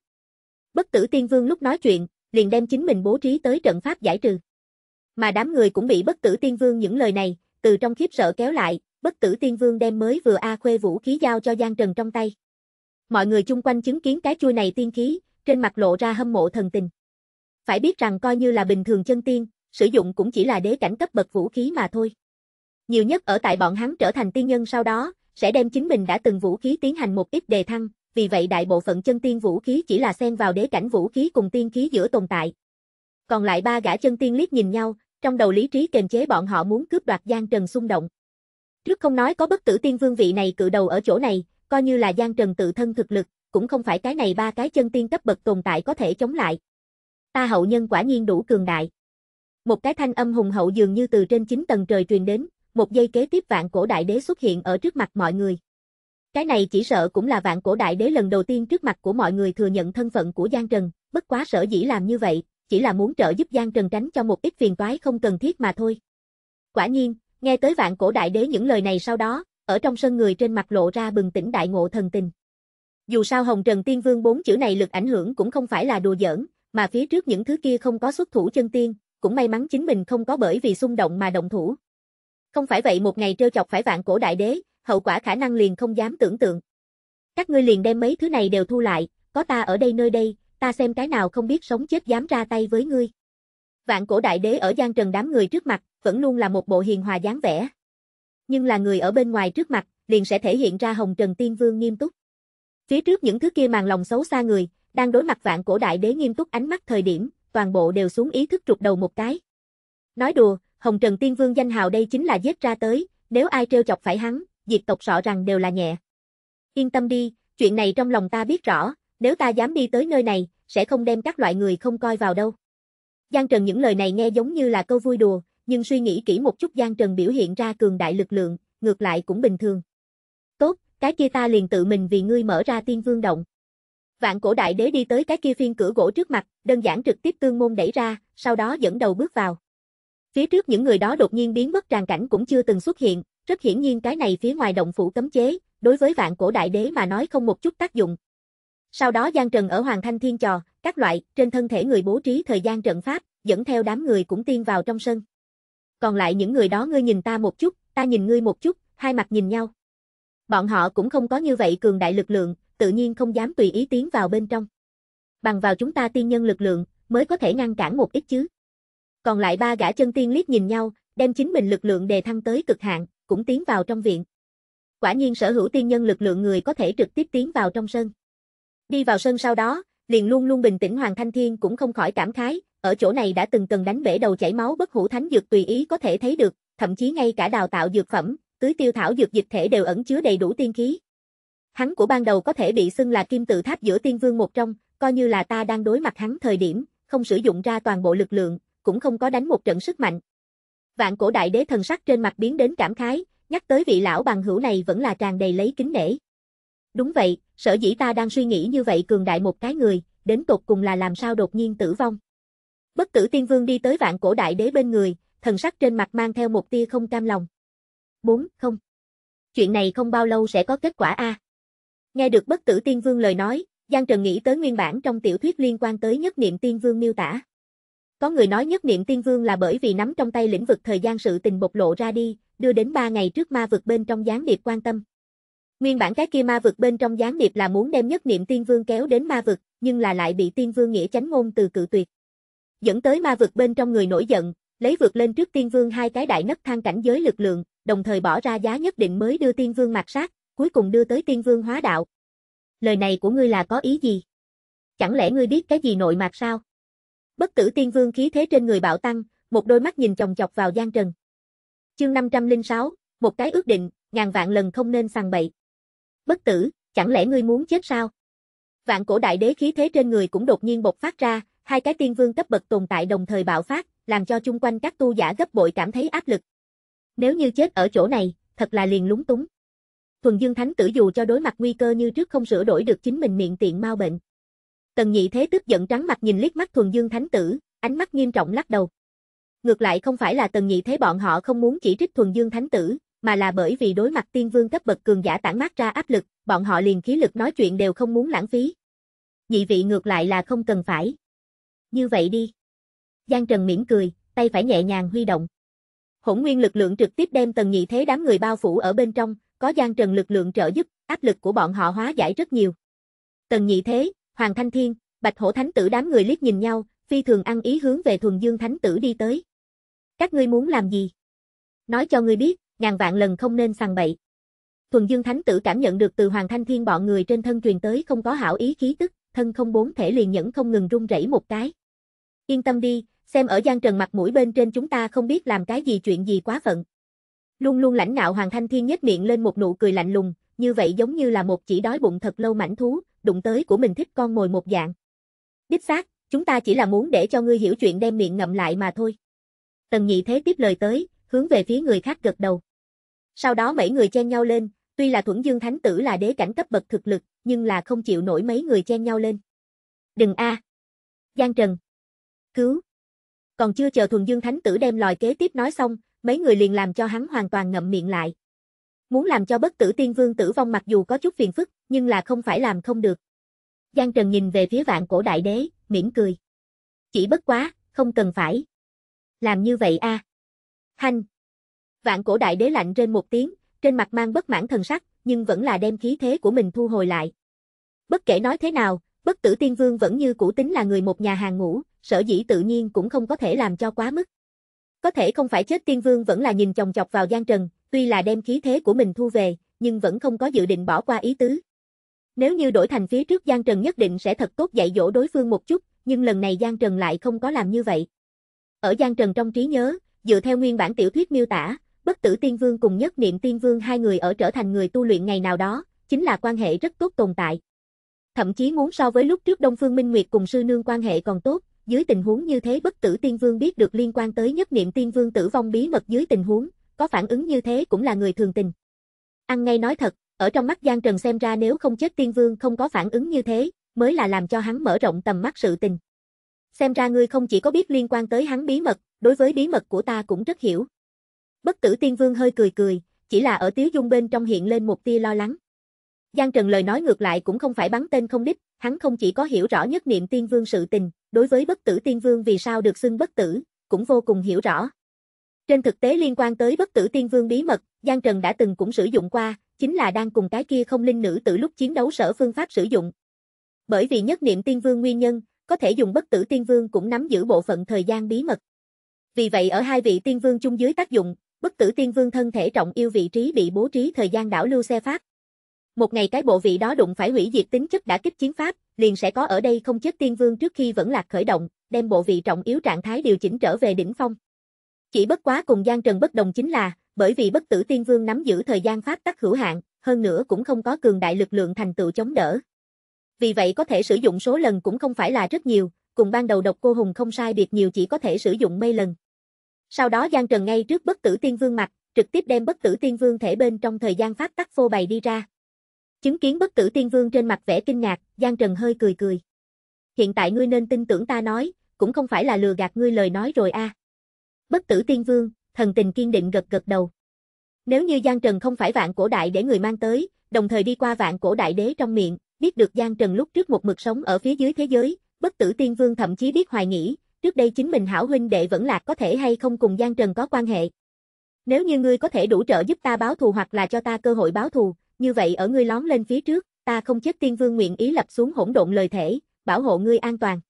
Bất tử tiên vương lúc nói chuyện, liền đem chính mình bố trí tới trận pháp giải trừ. Mà đám người cũng bị bất tử tiên vương những lời này, từ trong khiếp sợ kéo lại, bất tử tiên vương đem mới vừa A Khuê vũ khí giao cho Giang Trần trong tay. Mọi người chung quanh chứng kiến cái chui này tiên khí, trên mặt lộ ra hâm mộ thần tình. Phải biết rằng coi như là bình thường chân tiên, sử dụng cũng chỉ là đế cảnh cấp bậc vũ khí mà thôi. Nhiều nhất ở tại bọn hắn trở thành tiên nhân sau đó, sẽ đem chính mình đã từng vũ khí tiến hành một ít đề thăng, vì vậy đại bộ phận chân tiên vũ khí chỉ là xen vào đế cảnh vũ khí cùng tiên khí giữa tồn tại. Còn lại ba gã chân tiên liếc nhìn nhau, trong đầu lý trí kềm chế bọn họ muốn cướp đoạt Giang Trần xung động. Trước không nói có bất tử tiên vương vị này cự đầu ở chỗ này, coi như là Giang Trần tự thân thực lực, cũng không phải cái này ba cái chân tiên cấp bậc tồn tại có thể chống lại. Ta hậu nhân quả nhiên đủ cường đại. Một cái thanh âm hùng hậu dường như từ trên chín tầng trời truyền đến, một giây kế tiếp vạn cổ đại đế xuất hiện ở trước mặt mọi người. Cái này chỉ sợ cũng là vạn cổ đại đế lần đầu tiên trước mặt của mọi người thừa nhận thân phận của Giang Trần, bất quá sở dĩ làm như vậy, chỉ là muốn trợ giúp Giang Trần tránh cho một ít phiền toái không cần thiết mà thôi. Quả nhiên, Nghe tới vạn cổ đại đế những lời này sau đó, ở trong sân người trên mặt lộ ra bừng tỉnh đại ngộ thần tình. Dù sao Hồng Trần Tiên Vương bốn chữ này lực ảnh hưởng cũng không phải là đùa giỡn, mà phía trước những thứ kia không có xuất thủ chân tiên, cũng may mắn chính mình không có bởi vì xung động mà động thủ. Không phải vậy một ngày trêu chọc phải vạn cổ đại đế, hậu quả khả năng liền không dám tưởng tượng. Các ngươi liền đem mấy thứ này đều thu lại, có ta ở đây nơi đây, ta xem cái nào không biết sống chết dám ra tay với ngươi. Vạn cổ đại đế ở gian trần đám người trước mặt, vẫn luôn là một bộ hiền hòa dáng vẻ. Nhưng là người ở bên ngoài trước mặt, liền sẽ thể hiện ra Hồng Trần Tiên Vương nghiêm túc. Phía trước những thứ kia màn lòng xấu xa người, đang đối mặt vạn cổ đại đế nghiêm túc ánh mắt thời điểm, toàn bộ đều xuống ý thức trục đầu một cái. Nói đùa, Hồng Trần Tiên Vương danh hào đây chính là giết ra tới, nếu ai trêu chọc phải hắn, diệt tộc sợ rằng đều là nhẹ. Yên tâm đi, chuyện này trong lòng ta biết rõ, nếu ta dám đi tới nơi này, sẽ không đem các loại người không coi vào đâu. Giang Trần những lời này nghe giống như là câu vui đùa, nhưng suy nghĩ kỹ một chút Giang Trần biểu hiện ra cường đại lực lượng, ngược lại cũng bình thường. Tốt, cái kia ta liền tự mình vì ngươi mở ra tiên vương động. Vạn cổ đại đế đi tới cái kia phiên cửa gỗ trước mặt, đơn giản trực tiếp tương môn đẩy ra, sau đó dẫn đầu bước vào. Phía trước những người đó đột nhiên biến mất tràn cảnh cũng chưa từng xuất hiện, rất hiển nhiên cái này phía ngoài động phủ cấm chế, đối với vạn cổ đại đế mà nói không một chút tác dụng, sau đó Giang Trần ở Hoàng Thanh Thiên Trò, các loại, trên thân thể người bố trí thời gian trận pháp, dẫn theo đám người cũng tiên vào trong sân. Còn lại những người đó ngươi nhìn ta một chút, ta nhìn ngươi một chút, hai mặt nhìn nhau. Bọn họ cũng không có như vậy cường đại lực lượng, tự nhiên không dám tùy ý tiến vào bên trong. Bằng vào chúng ta tiên nhân lực lượng, mới có thể ngăn cản một ít chứ. Còn lại ba gã chân tiên liếc nhìn nhau, đem chính mình lực lượng đề thăng tới cực hạn, cũng tiến vào trong viện. Quả nhiên sở hữu tiên nhân lực lượng người có thể trực tiếp tiến vào trong sân. Đi vào sân sau đó, liền luôn luôn bình tĩnh Hoàng Thanh Thiên cũng không khỏi cảm khái, ở chỗ này đã từng từng đánh bể đầu chảy máu bất hủ thánh dược tùy ý có thể thấy được, thậm chí ngay cả đào tạo dược phẩm, tưới tiêu thảo dược dịch thể đều ẩn chứa đầy đủ tiên khí. Hắn của ban đầu có thể bị xưng là kim tự tháp giữa tiên vương một trong, coi như là ta đang đối mặt hắn thời điểm, không sử dụng ra toàn bộ lực lượng, cũng không có đánh một trận sức mạnh. Vạn cổ đại đế thần sắc trên mặt biến đến cảm khái, nhắc tới vị lão bằng hữu này vẫn là tràn đầy lấy kính nể. Đúng vậy, sở dĩ ta đang suy nghĩ như vậy cường đại một cái người, đến tột cùng là làm sao đột nhiên tử vong. Bất tử tiên vương đi tới vạn cổ đại đế bên người, thần sắc trên mặt mang theo một tia không cam lòng. 4. Không. Chuyện này không bao lâu sẽ có kết quả a. Nghe được bất tử tiên vương lời nói, Giang Trần nghĩ tới nguyên bản trong tiểu thuyết liên quan tới nhất niệm tiên vương miêu tả. Có người nói nhất niệm tiên vương là bởi vì nắm trong tay lĩnh vực thời gian sự tình bộc lộ ra đi, đưa đến ba ngày trước ma vực bên trong gián điệp quan tâm. Nguyên bản cái kia ma vực bên trong gián điệp là muốn đem nhất niệm tiên vương kéo đến ma vực, nhưng là lại bị tiên vương nghĩa chánh ngôn từ cự tuyệt. Dẫn tới ma vực bên trong người nổi giận, lấy vượt lên trước tiên vương hai cái đại nấc thang cảnh giới lực lượng, đồng thời bỏ ra giá nhất định mới đưa tiên vương mặt sát, cuối cùng đưa tới tiên vương hóa đạo. Lời này của ngươi là có ý gì? Chẳng lẽ ngươi biết cái gì nội mạc sao? Bất tử tiên vương khí thế trên người bạo tăng, một đôi mắt nhìn chồng chọc vào Giang Trần. Chương 506, một cái ước định, ngàn vạn lần không nên sàng bậy bất tử, chẳng lẽ ngươi muốn chết sao? Vạn cổ đại đế khí thế trên người cũng đột nhiên bộc phát ra, hai cái tiên vương cấp bậc tồn tại đồng thời bạo phát, làm cho chung quanh các tu giả gấp bội cảm thấy áp lực. Nếu như chết ở chỗ này, thật là liền lúng túng. Thuần Dương Thánh tử dù cho đối mặt nguy cơ như trước không sửa đổi được chính mình miệng tiện mau bệnh. Tần Nhị Thế tức giận trắng mặt nhìn liếc mắt Thuần Dương Thánh tử, ánh mắt nghiêm trọng lắc đầu. Ngược lại không phải là Tần Nhị Thế bọn họ không muốn chỉ trích Thuần Dương Thánh tử, mà là bởi vì đối mặt tiên vương cấp bậc cường giả tản mát ra áp lực, bọn họ liền khí lực nói chuyện đều không muốn lãng phí. Nhị vị ngược lại là không cần phải. Như vậy đi. Giang Trần mỉm cười, tay phải nhẹ nhàng huy động. Hỗn nguyên lực lượng trực tiếp đem tầng nhị thế đám người bao phủ ở bên trong, có Giang Trần lực lượng trợ giúp, áp lực của bọn họ hóa giải rất nhiều. Tần nhị thế, Hoàng Thanh Thiên, Bạch Hổ Thánh Tử đám người liếc nhìn nhau, phi thường ăn ý hướng về Thuần Dương Thánh Tử đi tới. Các ngươi muốn làm gì? Nói cho ngươi biết, ngàn vạn lần không nên sằng bậy. Thuần Dương Thánh Tử cảm nhận được từ Hoàng Thanh Thiên bọn người trên thân truyền tới không có hảo ý khí tức, thân không bốn thể liền nhẫn không ngừng run rẩy một cái. Yên tâm đi, xem ở Giang Trần mặt mũi bên trên chúng ta không biết làm cái gì chuyện gì quá phận. Luôn luôn lãnh ngạo Hoàng Thanh Thiên nhếch miệng lên một nụ cười lạnh lùng, như vậy giống như là một chỉ đói bụng thật lâu mảnh thú, đụng tới của mình thích con mồi một dạng. Đích xác, chúng ta chỉ là muốn để cho ngươi hiểu chuyện đem miệng ngậm lại mà thôi. Tần Nhị Thế tiếp lời tới, hướng về phía người khác gật đầu. Sau đó mấy người chen nhau lên, tuy là thuẫn dương thánh tử là đế cảnh cấp bậc thực lực, nhưng là không chịu nổi mấy người chen nhau lên. Đừng a Giang Trần. Cứu. Còn chưa chờ thuần dương thánh tử đem lòi kế tiếp nói xong, mấy người liền làm cho hắn hoàn toàn ngậm miệng lại. Muốn làm cho bất tử tiên vương tử vong mặc dù có chút phiền phức, nhưng là không phải làm không được. Giang Trần nhìn về phía vạn cổ đại đế, mỉm cười. Chỉ bất quá, không cần phải. Làm như vậy a à. Hành! Vạn cổ đại đế lạnh trên một tiếng, trên mặt mang bất mãn thần sắc, nhưng vẫn là đem khí thế của mình thu hồi lại. Bất kể nói thế nào, bất tử tiên vương vẫn như cũ tính là người một nhà hàng ngũ, sở dĩ tự nhiên cũng không có thể làm cho quá mức. Có thể không phải chết tiên vương vẫn là nhìn chồng chọc vào gian trần, tuy là đem khí thế của mình thu về, nhưng vẫn không có dự định bỏ qua ý tứ. Nếu như đổi thành phía trước gian Trần nhất định sẽ thật tốt dạy dỗ đối phương một chút, nhưng lần này gian Trần lại không có làm như vậy. Ở gian Trần trong trí nhớ, dựa theo nguyên bản tiểu thuyết miêu tả, bất tử tiên vương cùng nhất niệm tiên vương hai người ở trở thành người tu luyện ngày nào đó, chính là quan hệ rất tốt tồn tại. Thậm chí muốn so với lúc trước Đông Phương Minh Nguyệt cùng sư nương quan hệ còn tốt, dưới tình huống như thế bất tử tiên vương biết được liên quan tới nhất niệm tiên vương tử vong bí mật dưới tình huống, có phản ứng như thế cũng là người thường tình. Ăn ngay nói thật, ở trong mắt Giang Trần xem ra nếu không chết tiên vương không có phản ứng như thế, mới là làm cho hắn mở rộng tầm mắt sự tình. Xem ra ngươi không chỉ có biết liên quan tới hắn bí mật, đối với bí mật của ta cũng rất hiểu. Bất tử tiên vương hơi cười cười, chỉ là ở tiếu dung bên trong hiện lên một tia lo lắng. Giang Trần lời nói ngược lại cũng không phải bắn tên không đích, hắn không chỉ có hiểu rõ nhất niệm tiên vương sự tình, đối với bất tử tiên vương vì sao được xưng bất tử, cũng vô cùng hiểu rõ. Trên thực tế liên quan tới bất tử tiên vương bí mật, Giang Trần đã từng cũng sử dụng qua, chính là đang cùng cái kia không linh nữ tử lúc chiến đấu sở phương pháp sử dụng. Bởi vì nhất niệm tiên vương nguyên nhân, có thể dùng bất tử tiên vương cũng nắm giữ bộ phận thời gian bí mật. Vì vậy ở hai vị tiên vương chung dưới tác dụng, bất tử tiên vương thân thể trọng yêu vị trí bị bố trí thời gian đảo lưu xe pháp. Một ngày cái bộ vị đó đụng phải hủy diệt tính chất đã kích chiến pháp, liền sẽ có ở đây không chết tiên vương trước khi vẫn lạc khởi động, đem bộ vị trọng yếu trạng thái điều chỉnh trở về đỉnh phong. Chỉ bất quá cùng gian Trần bất đồng chính là, bởi vì bất tử tiên vương nắm giữ thời gian pháp tắc hữu hạn, hơn nữa cũng không có cường đại lực lượng thành tựu chống đỡ, vì vậy có thể sử dụng số lần cũng không phải là rất nhiều, cùng ban đầu độc cô hùng không sai biệt nhiều chỉ có thể sử dụng mây lần. Sau đó Giang Trần ngay trước bất tử tiên vương mặt, trực tiếp đem bất tử tiên vương thể bên trong thời gian phát tắc phô bày đi ra. Chứng kiến bất tử tiên vương trên mặt vẻ kinh ngạc, Giang Trần hơi cười cười. Hiện tại ngươi nên tin tưởng ta nói, cũng không phải là lừa gạt ngươi lời nói rồi a. Bất tử tiên vương, thần tình kiên định gật gật đầu. Nếu như Giang Trần không phải vạn cổ đại để người mang tới, đồng thời đi qua vạn cổ đại đế trong miệng, biết được Giang Trần lúc trước một mực sống ở phía dưới thế giới, bất tử tiên vương thậm chí biết hoài nghĩ, trước đây chính mình hảo huynh đệ vẫn lạc có thể hay không cùng Giang Trần có quan hệ. Nếu như ngươi có thể đủ trợ giúp ta báo thù hoặc là cho ta cơ hội báo thù, như vậy ở ngươi lóm lên phía trước, ta không chết tiên vương nguyện ý lập xuống hỗn độn lời thể, bảo hộ ngươi an toàn.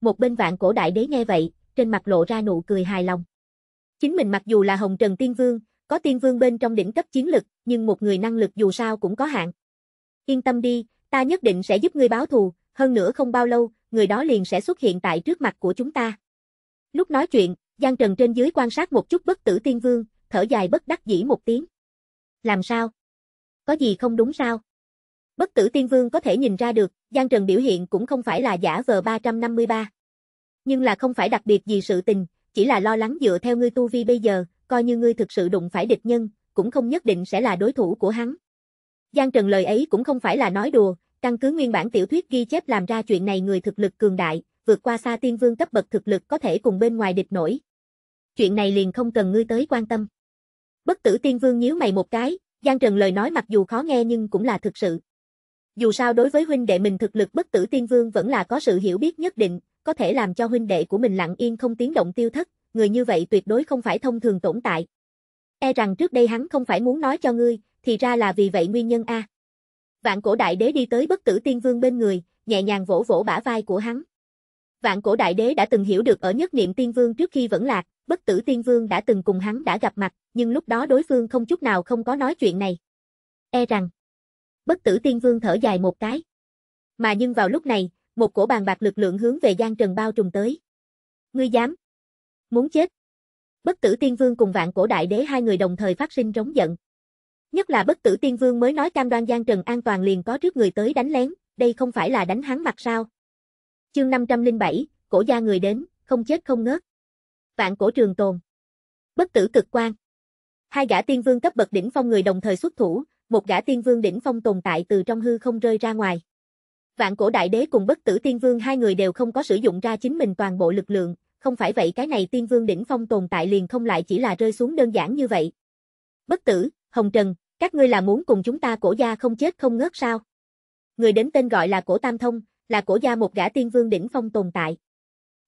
Một bên vạn cổ đại đế nghe vậy, trên mặt lộ ra nụ cười hài lòng. Chính mình mặc dù là hồng trần tiên vương, có tiên vương bên trong đỉnh cấp chiến lực, nhưng một người năng lực dù sao cũng có hạn. Yên tâm đi, ta nhất định sẽ giúp ngươi báo thù, hơn nữa không bao lâu, người đó liền sẽ xuất hiện tại trước mặt của chúng ta. Lúc nói chuyện, Giang Trần trên dưới quan sát một chút bất tử tiên vương, thở dài bất đắc dĩ một tiếng. Làm sao? Có gì không đúng sao? Bất tử tiên vương có thể nhìn ra được, Giang Trần biểu hiện cũng không phải là giả vờ 353. Nhưng là không phải đặc biệt gì sự tình, chỉ là lo lắng dựa theo ngươi tu vi bây giờ, coi như ngươi thực sự đụng phải địch nhân, cũng không nhất định sẽ là đối thủ của hắn, Giang Trần lời ấy cũng không phải là nói đùa, căn cứ nguyên bản tiểu thuyết ghi chép làm ra chuyện này người thực lực cường đại, vượt qua xa tiên vương cấp bậc thực lực có thể cùng bên ngoài địch nổi. Chuyện này liền không cần ngươi tới quan tâm. Bất tử tiên vương nhíu mày một cái, Giang Trần lời nói mặc dù khó nghe nhưng cũng là thực sự. Dù sao đối với huynh đệ mình thực lực bất tử tiên vương vẫn là có sự hiểu biết nhất định, có thể làm cho huynh đệ của mình lặng yên không tiếng động tiêu thất, người như vậy tuyệt đối không phải thông thường tồn tại. E rằng trước đây hắn không phải muốn nói cho ngươi, thì ra là vì vậy nguyên nhân a. Vạn cổ đại đế đi tới bất tử tiên vương bên người, nhẹ nhàng vỗ vỗ bả vai của hắn. Vạn cổ đại đế đã từng hiểu được ở nhất niệm tiên vương trước khi vẫn lạc, bất tử tiên vương đã từng cùng hắn đã gặp mặt, nhưng lúc đó đối phương không chút nào không có nói chuyện này. E rằng, bất tử tiên vương thở dài một cái. Mà nhưng vào lúc này, một cổ bàn bạc lực lượng hướng về Giang Trần bao trùm tới. Ngươi dám? Muốn chết? Bất tử tiên vương cùng vạn cổ đại đế hai người đồng thời phát sinh rống giận. Nhất là bất tử tiên vương mới nói cam đoan Giang Trần an toàn liền có trước người tới đánh lén, đây không phải là đánh hắn mặt sao. Chương 507, cổ gia người đến, không chết không ngớt. Vạn cổ trường tồn. Bất tử cực quan. Hai gã tiên vương cấp bậc đỉnh phong người đồng thời xuất thủ, một gã tiên vương đỉnh phong tồn tại từ trong hư không rơi ra ngoài. Vạn cổ đại đế cùng bất tử tiên vương hai người đều không có sử dụng ra chính mình toàn bộ lực lượng, không phải vậy cái này tiên vương đỉnh phong tồn tại liền không lại chỉ là rơi xuống đơn giản như vậy. Bất tử Hồng Trần, các ngươi là muốn cùng chúng ta cổ gia không chết không ngớt sao? Người đến tên gọi là cổ Tam Thông, là cổ gia một gã tiên vương đỉnh phong tồn tại.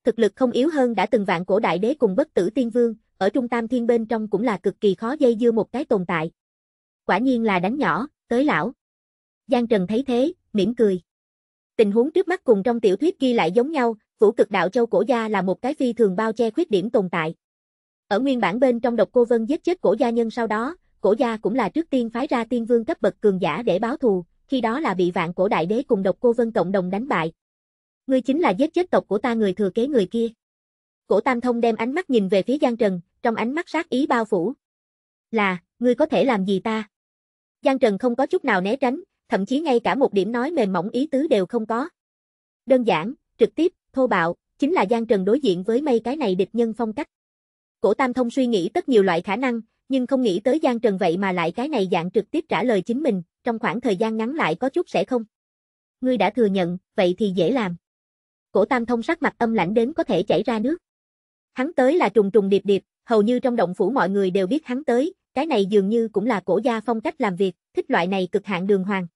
Thực lực không yếu hơn đã từng vạn cổ đại đế cùng bất tử tiên vương, ở trung tam thiên bên trong cũng là cực kỳ khó dây dưa một cái tồn tại. Quả nhiên là đánh nhỏ, tới lão. Giang Trần thấy thế, mỉm cười. Tình huống trước mắt cùng trong tiểu thuyết ghi lại giống nhau, vũ cực đạo châu cổ gia là một cái phi thường bao che khuyết điểm tồn tại. Ở nguyên bản bên trong độc cô vân giết chết cổ gia nhân sau đó, cổ gia cũng là trước tiên phái ra tiên vương cấp bậc cường giả để báo thù, khi đó là bị vạn cổ đại đế cùng độc cô vân cộng đồng đánh bại. Ngươi chính là giết chết tộc của ta người thừa kế người kia. Cổ Tam Thông đem ánh mắt nhìn về phía Giang Trần, trong ánh mắt sát ý bao phủ. Là, ngươi có thể làm gì ta? Giang Trần không có chút nào né tránh, thậm chí ngay cả một điểm nói mềm mỏng ý tứ đều không có. Đơn giản, trực tiếp, thô bạo, chính là Giang Trần đối diện với mây cái này địch nhân phong cách. Cổ Tam Thông suy nghĩ tất nhiều loại khả năng, nhưng không nghĩ tới Giang Trần vậy mà lại cái này dạng trực tiếp trả lời chính mình, trong khoảng thời gian ngắn lại có chút sẽ không. Ngươi đã thừa nhận, vậy thì dễ làm. Cổ Tam Thông sắc mặt âm lãnh đến có thể chảy ra nước. Hắn tới là trùng trùng điệp điệp, hầu như trong động phủ mọi người đều biết hắn tới, cái này dường như cũng là cổ gia phong cách làm việc, thích loại này cực hạn đường hoàng.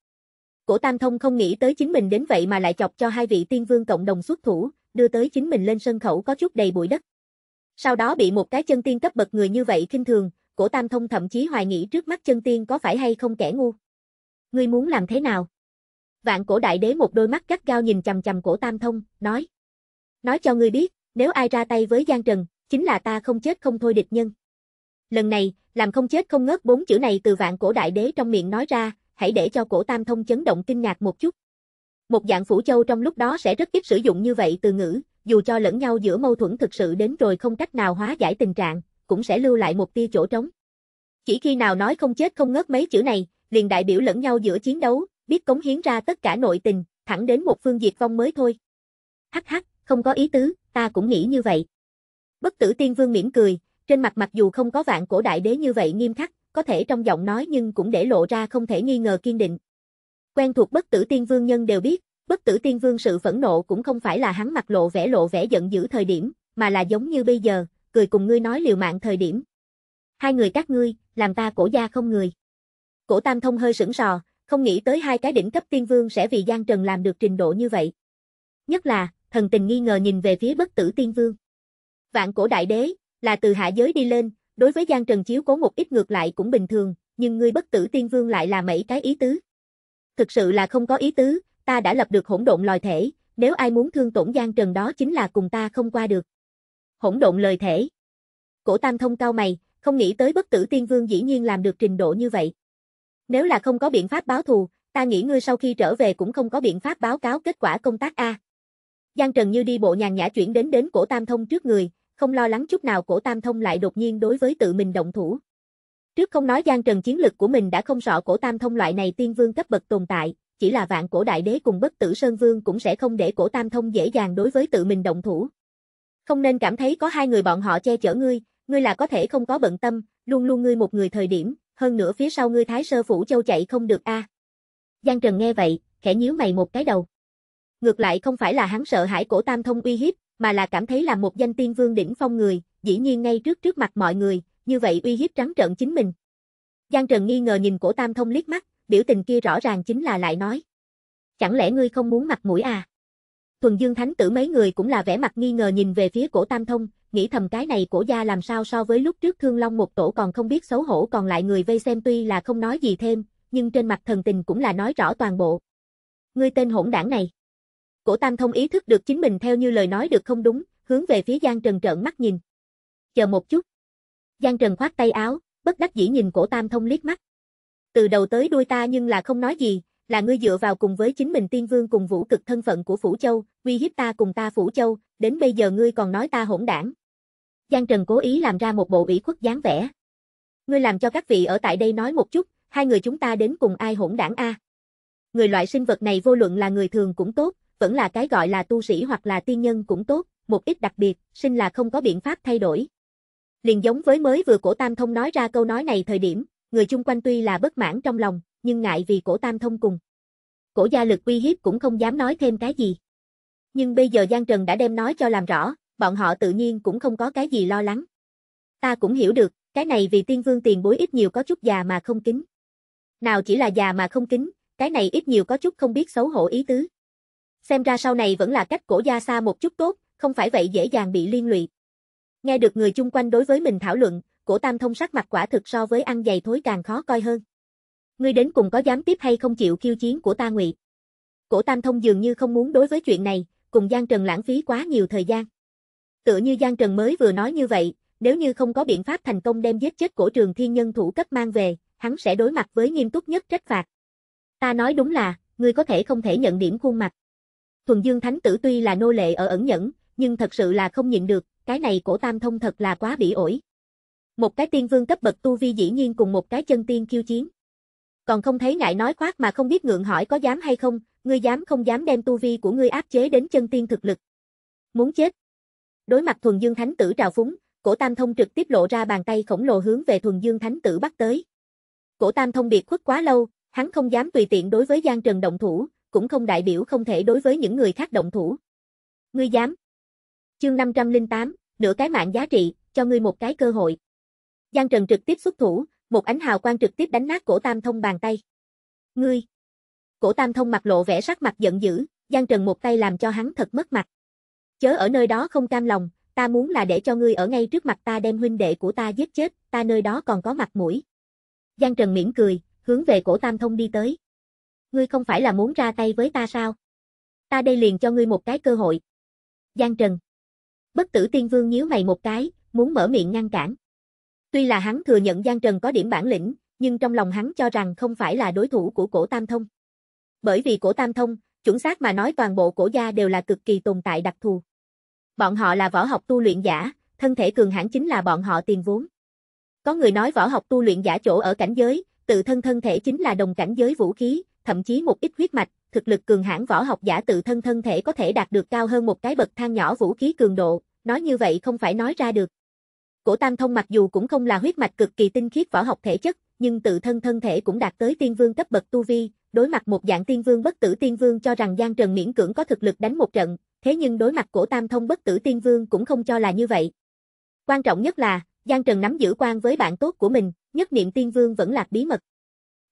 Cổ Tam Thông không nghĩ tới chính mình đến vậy mà lại chọc cho hai vị tiên vương cộng đồng xuất thủ, đưa tới chính mình lên sân khẩu có chút đầy bụi đất. Sau đó bị một cái chân tiên cấp bậc người như vậy kinh thường, cổ tam thông thậm chí hoài nghĩ trước mắt chân tiên có phải hay không kẻ ngu. Ngươi muốn làm thế nào? Vạn cổ đại đế một đôi mắt gắt gao nhìn chầm chầm cổ tam thông, nói. Nói cho ngươi biết, nếu ai ra tay với Giang Trần, chính là ta không chết không thôi địch nhân. Lần này, làm không chết không ngớt bốn chữ này từ vạn cổ đại đế trong miệng nói ra, hãy để cho cổ tam thông chấn động kinh ngạc một chút. Một dạng phủ châu trong lúc đó sẽ rất ít sử dụng như vậy từ ngữ, dù cho lẫn nhau giữa mâu thuẫn thực sự đến rồi không cách nào hóa giải tình trạng, cũng sẽ lưu lại một tia chỗ trống. Chỉ khi nào nói không chết không ngớt mấy chữ này, liền đại biểu lẫn nhau giữa chiến đấu, biết cống hiến ra tất cả nội tình, thẳng đến một phương diệt vong mới thôi. Hắc hắc, không có ý tứ, ta cũng nghĩ như vậy. Bất tử tiên vương mỉm cười, trên mặt mặc dù không có vạn cổ đại đế như vậy nghiêm khắc, có thể trong giọng nói nhưng cũng để lộ ra không thể nghi ngờ kiên định. Quen thuộc bất tử tiên vương nhân đều biết, bất tử tiên vương sự phẫn nộ cũng không phải là hắn mặt lộ vẻ lộ vẻ giận dữ thời điểm, mà là giống như bây giờ, cười cùng ngươi nói liều mạng thời điểm. Hai người các ngươi, làm ta cổ gia không người. Cổ Tam Thông hơi sững sò không nghĩ tới hai cái đỉnh cấp tiên vương sẽ vì Giang Trần làm được trình độ như vậy. Nhất là, thần tình nghi ngờ nhìn về phía bất tử tiên vương. Vạn cổ đại đế, là từ hạ giới đi lên, đối với Giang Trần chiếu cố một ít ngược lại cũng bình thường, nhưng ngươi bất tử tiên vương lại là mấy cái ý tứ. Thực sự là không có ý tứ, ta đã lập được hỗn độn loài thể, nếu ai muốn thương tổn Giang Trần đó chính là cùng ta không qua được hỗn độn lời thể. Cổ Tam Thông cao mày, không nghĩ tới bất tử tiên vương dĩ nhiên làm được trình độ như vậy. Nếu là không có biện pháp báo thù, ta nghĩ ngươi sau khi trở về cũng không có biện pháp báo cáo kết quả công tác A. Giang Trần như đi bộ nhàn nhã chuyển đến đến cổ Tam Thông trước người, không lo lắng chút nào cổ Tam Thông lại đột nhiên đối với tự mình động thủ. Trước không nói Giang Trần chiến lực của mình đã không sợ cổ Tam Thông loại này tiên vương cấp bậc tồn tại, chỉ là vạn cổ đại đế cùng bất tử Sơn Vương cũng sẽ không để cổ Tam Thông dễ dàng đối với tự mình động thủ không nên cảm thấy có hai người bọn họ che chở ngươi, ngươi là có thể không có bận tâm, luôn luôn ngươi một người thời điểm, hơn nữa phía sau ngươi Thái Sơ Phủ Châu chạy không được a. À. Giang Trần nghe vậy, khẽ nhíu mày một cái đầu. Ngược lại không phải là hắn sợ hãi cổ tam thông uy hiếp, mà là cảm thấy là một danh tiên vương đỉnh phong người, dĩ nhiên ngay trước trước mặt mọi người, như vậy uy hiếp trắng trợn chính mình. Giang Trần nghi ngờ nhìn cổ tam thông liếc mắt, biểu tình kia rõ ràng chính là lại nói. Chẳng lẽ ngươi không muốn mặt mũi à? Thuần Dương Thánh tử mấy người cũng là vẻ mặt nghi ngờ nhìn về phía cổ Tam Thông, nghĩ thầm cái này cổ gia làm sao so với lúc trước Thương Long một tổ còn không biết xấu hổ còn lại người vây xem tuy là không nói gì thêm, nhưng trên mặt thần tình cũng là nói rõ toàn bộ. Ngươi tên hỗn đảng này. Cổ Tam Thông ý thức được chính mình theo như lời nói được không đúng, hướng về phía Giang Trần trợn mắt nhìn. Chờ một chút. Giang Trần khoát tay áo, bất đắc dĩ nhìn cổ Tam Thông liếc mắt. Từ đầu tới đuôi ta nhưng là không nói gì, là ngươi dựa vào cùng với chính mình tiên vương cùng vũ cực thân phận của Phủ Châu, uy hiếp ta cùng ta Phủ Châu, đến bây giờ ngươi còn nói ta hỗn đảng. Giang Trần cố ý làm ra một bộ ủy khuất dáng vẻ. Ngươi làm cho các vị ở tại đây nói một chút, hai người chúng ta đến cùng ai hỗn đảng a? Người loại sinh vật này vô luận là người thường cũng tốt, vẫn là cái gọi là tu sĩ hoặc là tiên nhân cũng tốt, một ít đặc biệt, sinh là không có biện pháp thay đổi. Liền giống với mới vừa cổ Tam Thông nói ra câu nói này thời điểm, người chung quanh tuy là bất mãn trong lòng, nhưng ngại vì cổ tam thông cùng. Cổ gia lực uy hiếp cũng không dám nói thêm cái gì. Nhưng bây giờ Giang Trần đã đem nói cho làm rõ, bọn họ tự nhiên cũng không có cái gì lo lắng. Ta cũng hiểu được, cái này vì tiên vương tiền bối ít nhiều có chút già mà không kính. Nào chỉ là già mà không kính, cái này ít nhiều có chút không biết xấu hổ ý tứ. Xem ra sau này vẫn là cách cổ gia xa một chút tốt, không phải vậy dễ dàng bị liên lụy. Nghe được người chung quanh đối với mình thảo luận, cổ tam thông sắc mặt quả thực so với ăn dày thối càng khó coi hơn. Ngươi đến cùng có dám tiếp hay không chịu khiêu chiến của ta Ngụy? Cổ Tam Thông dường như không muốn đối với chuyện này, cùng Giang Trần lãng phí quá nhiều thời gian. Tựa như Giang Trần mới vừa nói như vậy, nếu như không có biện pháp thành công đem giết chết cổ trường thiên nhân thủ cấp mang về, hắn sẽ đối mặt với nghiêm túc nhất trách phạt. Ta nói đúng là, ngươi có thể không thể nhận điểm khuôn mặt. Thuần Dương Thánh Tử tuy là nô lệ ở ẩn nhẫn, nhưng thật sự là không nhịn được, cái này cổ tam thông thật là quá bỉ ổi. Một cái tiên vương cấp bậc tu vi dĩ nhiên cùng một cái chân tiên khiêu chiến còn không thấy ngại nói khoác mà không biết ngượng hỏi có dám hay không, ngươi dám không dám đem tu vi của ngươi áp chế đến chân tiên thực lực. Muốn chết. Đối mặt thuần dương thánh tử trào phúng, cổ tam thông trực tiếp lộ ra bàn tay khổng lồ hướng về thuần dương thánh tử bắt tới. Cổ tam thông biệt khuất quá lâu, hắn không dám tùy tiện đối với Giang Trần động thủ, cũng không đại biểu không thể đối với những người khác động thủ. Ngươi dám. Chương 508, nửa cái mạng giá trị, cho ngươi một cái cơ hội. Giang Trần trực tiếp xuất thủ, một ánh hào quang trực tiếp đánh nát cổ Tam Thông bàn tay. Ngươi! Cổ Tam Thông mặt lộ vẻ sắc mặt giận dữ, Giang Trần một tay làm cho hắn thật mất mặt. Chớ ở nơi đó không cam lòng, ta muốn là để cho ngươi ở ngay trước mặt ta đem huynh đệ của ta giết chết, ta nơi đó còn có mặt mũi. Giang Trần mỉm cười, hướng về cổ Tam Thông đi tới. Ngươi không phải là muốn ra tay với ta sao? Ta đây liền cho ngươi một cái cơ hội. Giang Trần. Bất tử tiên vương nhíu mày một cái, muốn mở miệng ngăn cản. Tuy là hắn thừa nhận Giang Trần có điểm bản lĩnh, nhưng trong lòng hắn cho rằng không phải là đối thủ của cổ Tam Thông. Bởi vì cổ Tam Thông, chuẩn xác mà nói toàn bộ cổ gia đều là cực kỳ tồn tại đặc thù. Bọn họ là võ học tu luyện giả, thân thể cường hãn chính là bọn họ tiền vốn. Có người nói võ học tu luyện giả chỗ ở cảnh giới, tự thân thân thể chính là đồng cảnh giới vũ khí, thậm chí một ít huyết mạch, thực lực cường hãn võ học giả tự thân thân thể có thể đạt được cao hơn một cái bậc thang nhỏ vũ khí cường độ, nói như vậy không phải nói ra được. Cổ Tam Thông mặc dù cũng không là huyết mạch cực kỳ tinh khiết võ học thể chất, nhưng tự thân thân thể cũng đạt tới tiên vương cấp bậc tu vi, đối mặt một dạng tiên vương bất tử tiên vương cho rằng Giang Trần miễn cưỡng có thực lực đánh một trận, thế nhưng đối mặt cổ Tam Thông bất tử tiên vương cũng không cho là như vậy. Quan trọng nhất là, Giang Trần nắm giữ quan với bạn tốt của mình, nhất niệm tiên vương vẫn là bí mật.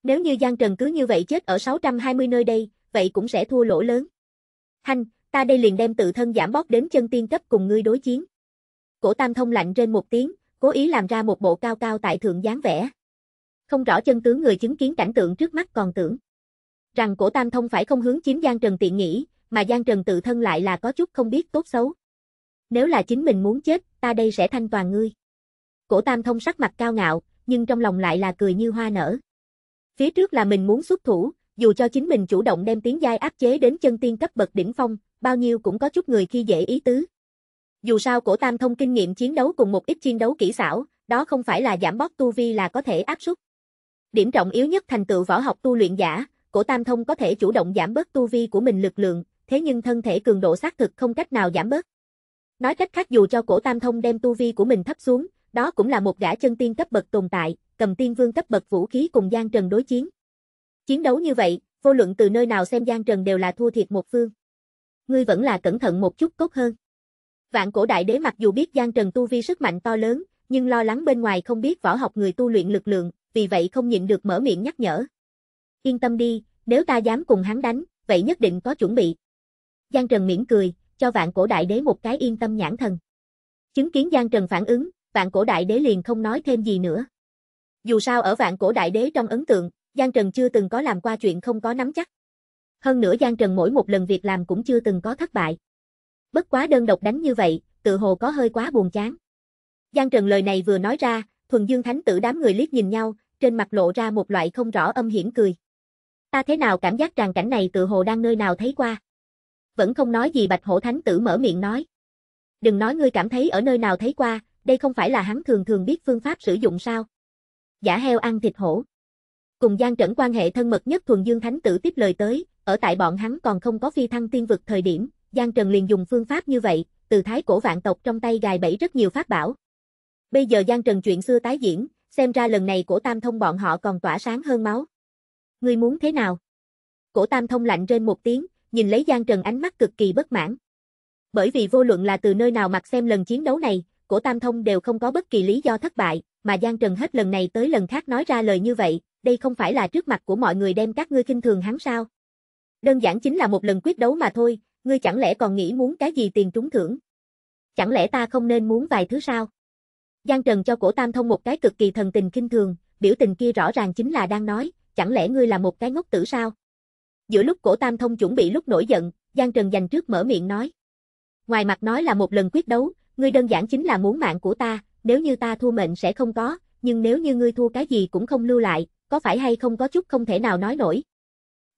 Nếu như Giang Trần cứ như vậy chết ở 620 nơi đây, vậy cũng sẽ thua lỗ lớn. Hành, ta đây liền đem tự thân giảm bóp đến chân tiên cấp cùng ngươi đối chiến cổ tam thông lạnh trên một tiếng, cố ý làm ra một bộ cao cao tại thượng dáng vẻ. Không rõ chân tướng người chứng kiến cảnh tượng trước mắt còn tưởng. Rằng cổ tam thông phải không hướng chiếm Giang Trần tiện nghĩ, mà Giang Trần tự thân lại là có chút không biết tốt xấu. Nếu là chính mình muốn chết, ta đây sẽ thanh toàn ngươi. Cổ tam thông sắc mặt cao ngạo, nhưng trong lòng lại là cười như hoa nở. Phía trước là mình muốn xuất thủ, dù cho chính mình chủ động đem tiếng giai áp chế đến chân tiên cấp bậc đỉnh phong, bao nhiêu cũng có chút người khi dễ ý tứ. Dù sao cổ tam thông kinh nghiệm chiến đấu cùng một ít chiến đấu kỹ xảo, đó không phải là giảm bót tu vi là có thể áp suất. Điểm trọng yếu nhất thành tựu võ học tu luyện giả, cổ tam thông có thể chủ động giảm bớt tu vi của mình lực lượng, thế nhưng thân thể cường độ xác thực không cách nào giảm bớt. Nói cách khác dù cho cổ tam thông đem tu vi của mình thấp xuống, đó cũng là một gã chân tiên cấp bậc tồn tại, cầm tiên vương cấp bậc vũ khí cùng Giang Trần đối chiến. Chiến đấu như vậy, vô luận từ nơi nào xem Giang Trần đều là thua thiệt một phương. Ngươi vẫn là cẩn thận một chút tốt hơn. Vạn cổ đại đế mặc dù biết Giang Trần tu vi sức mạnh to lớn, nhưng lo lắng bên ngoài không biết võ học người tu luyện lực lượng, vì vậy không nhịn được mở miệng nhắc nhở. Yên tâm đi, nếu ta dám cùng hắn đánh, vậy nhất định có chuẩn bị. Giang Trần mỉm cười, cho vạn cổ đại đế một cái yên tâm nhãn thần. Chứng kiến Giang Trần phản ứng, vạn cổ đại đế liền không nói thêm gì nữa. Dù sao ở vạn cổ đại đế trong ấn tượng, Giang Trần chưa từng có làm qua chuyện không có nắm chắc. Hơn nữa Giang Trần mỗi một lần việc làm cũng chưa từng có thất bại bất quá đơn độc đánh như vậy, tự hồ có hơi quá buồn chán. Giang Trần lời này vừa nói ra, thuần dương thánh tử đám người liếc nhìn nhau, trên mặt lộ ra một loại không rõ âm hiểm cười. Ta thế nào cảm giác rằng cảnh này tự hồ đang nơi nào thấy qua. Vẫn không nói gì bạch hổ thánh tử mở miệng nói. Đừng nói ngươi cảm thấy ở nơi nào thấy qua, đây không phải là hắn thường thường biết phương pháp sử dụng sao. Giả heo ăn thịt hổ. Cùng Giang Trần quan hệ thân mật nhất thuần dương thánh tử tiếp lời tới, ở tại bọn hắn còn không có phi thăng tiên vực thời điểm, Giang Trần liền dùng phương pháp như vậy, từ thái cổ vạn tộc trong tay gài bẫy rất nhiều pháp bảo. Bây giờ Giang Trần chuyện xưa tái diễn, xem ra lần này cổ tam thông bọn họ còn tỏa sáng hơn máu. Ngươi muốn thế nào? Cổ tam thông lạnh trên một tiếng, nhìn lấy Giang Trần ánh mắt cực kỳ bất mãn. Bởi vì vô luận là từ nơi nào mặt xem lần chiến đấu này, cổ tam thông đều không có bất kỳ lý do thất bại, mà Giang Trần hết lần này tới lần khác nói ra lời như vậy, đây không phải là trước mặt của mọi người đem các ngươi kinh thường hắn sao? Đơn giản chính là một lần quyết đấu mà thôi, ngươi chẳng lẽ còn nghĩ muốn cái gì tiền trúng thưởng? Chẳng lẽ ta không nên muốn vài thứ sao? Giang Trần cho cổ tam thông một cái cực kỳ thần tình kinh thường, biểu tình kia rõ ràng chính là đang nói, chẳng lẽ ngươi là một cái ngốc tử sao? Giữa lúc cổ tam thông chuẩn bị lúc nổi giận, Giang Trần dành trước mở miệng nói. Ngoài mặt nói là một lần quyết đấu, ngươi đơn giản chính là muốn mạng của ta, nếu như ta thua mệnh sẽ không có, nhưng nếu như ngươi thua cái gì cũng không lưu lại, có phải hay không có chút không thể nào nói nổi.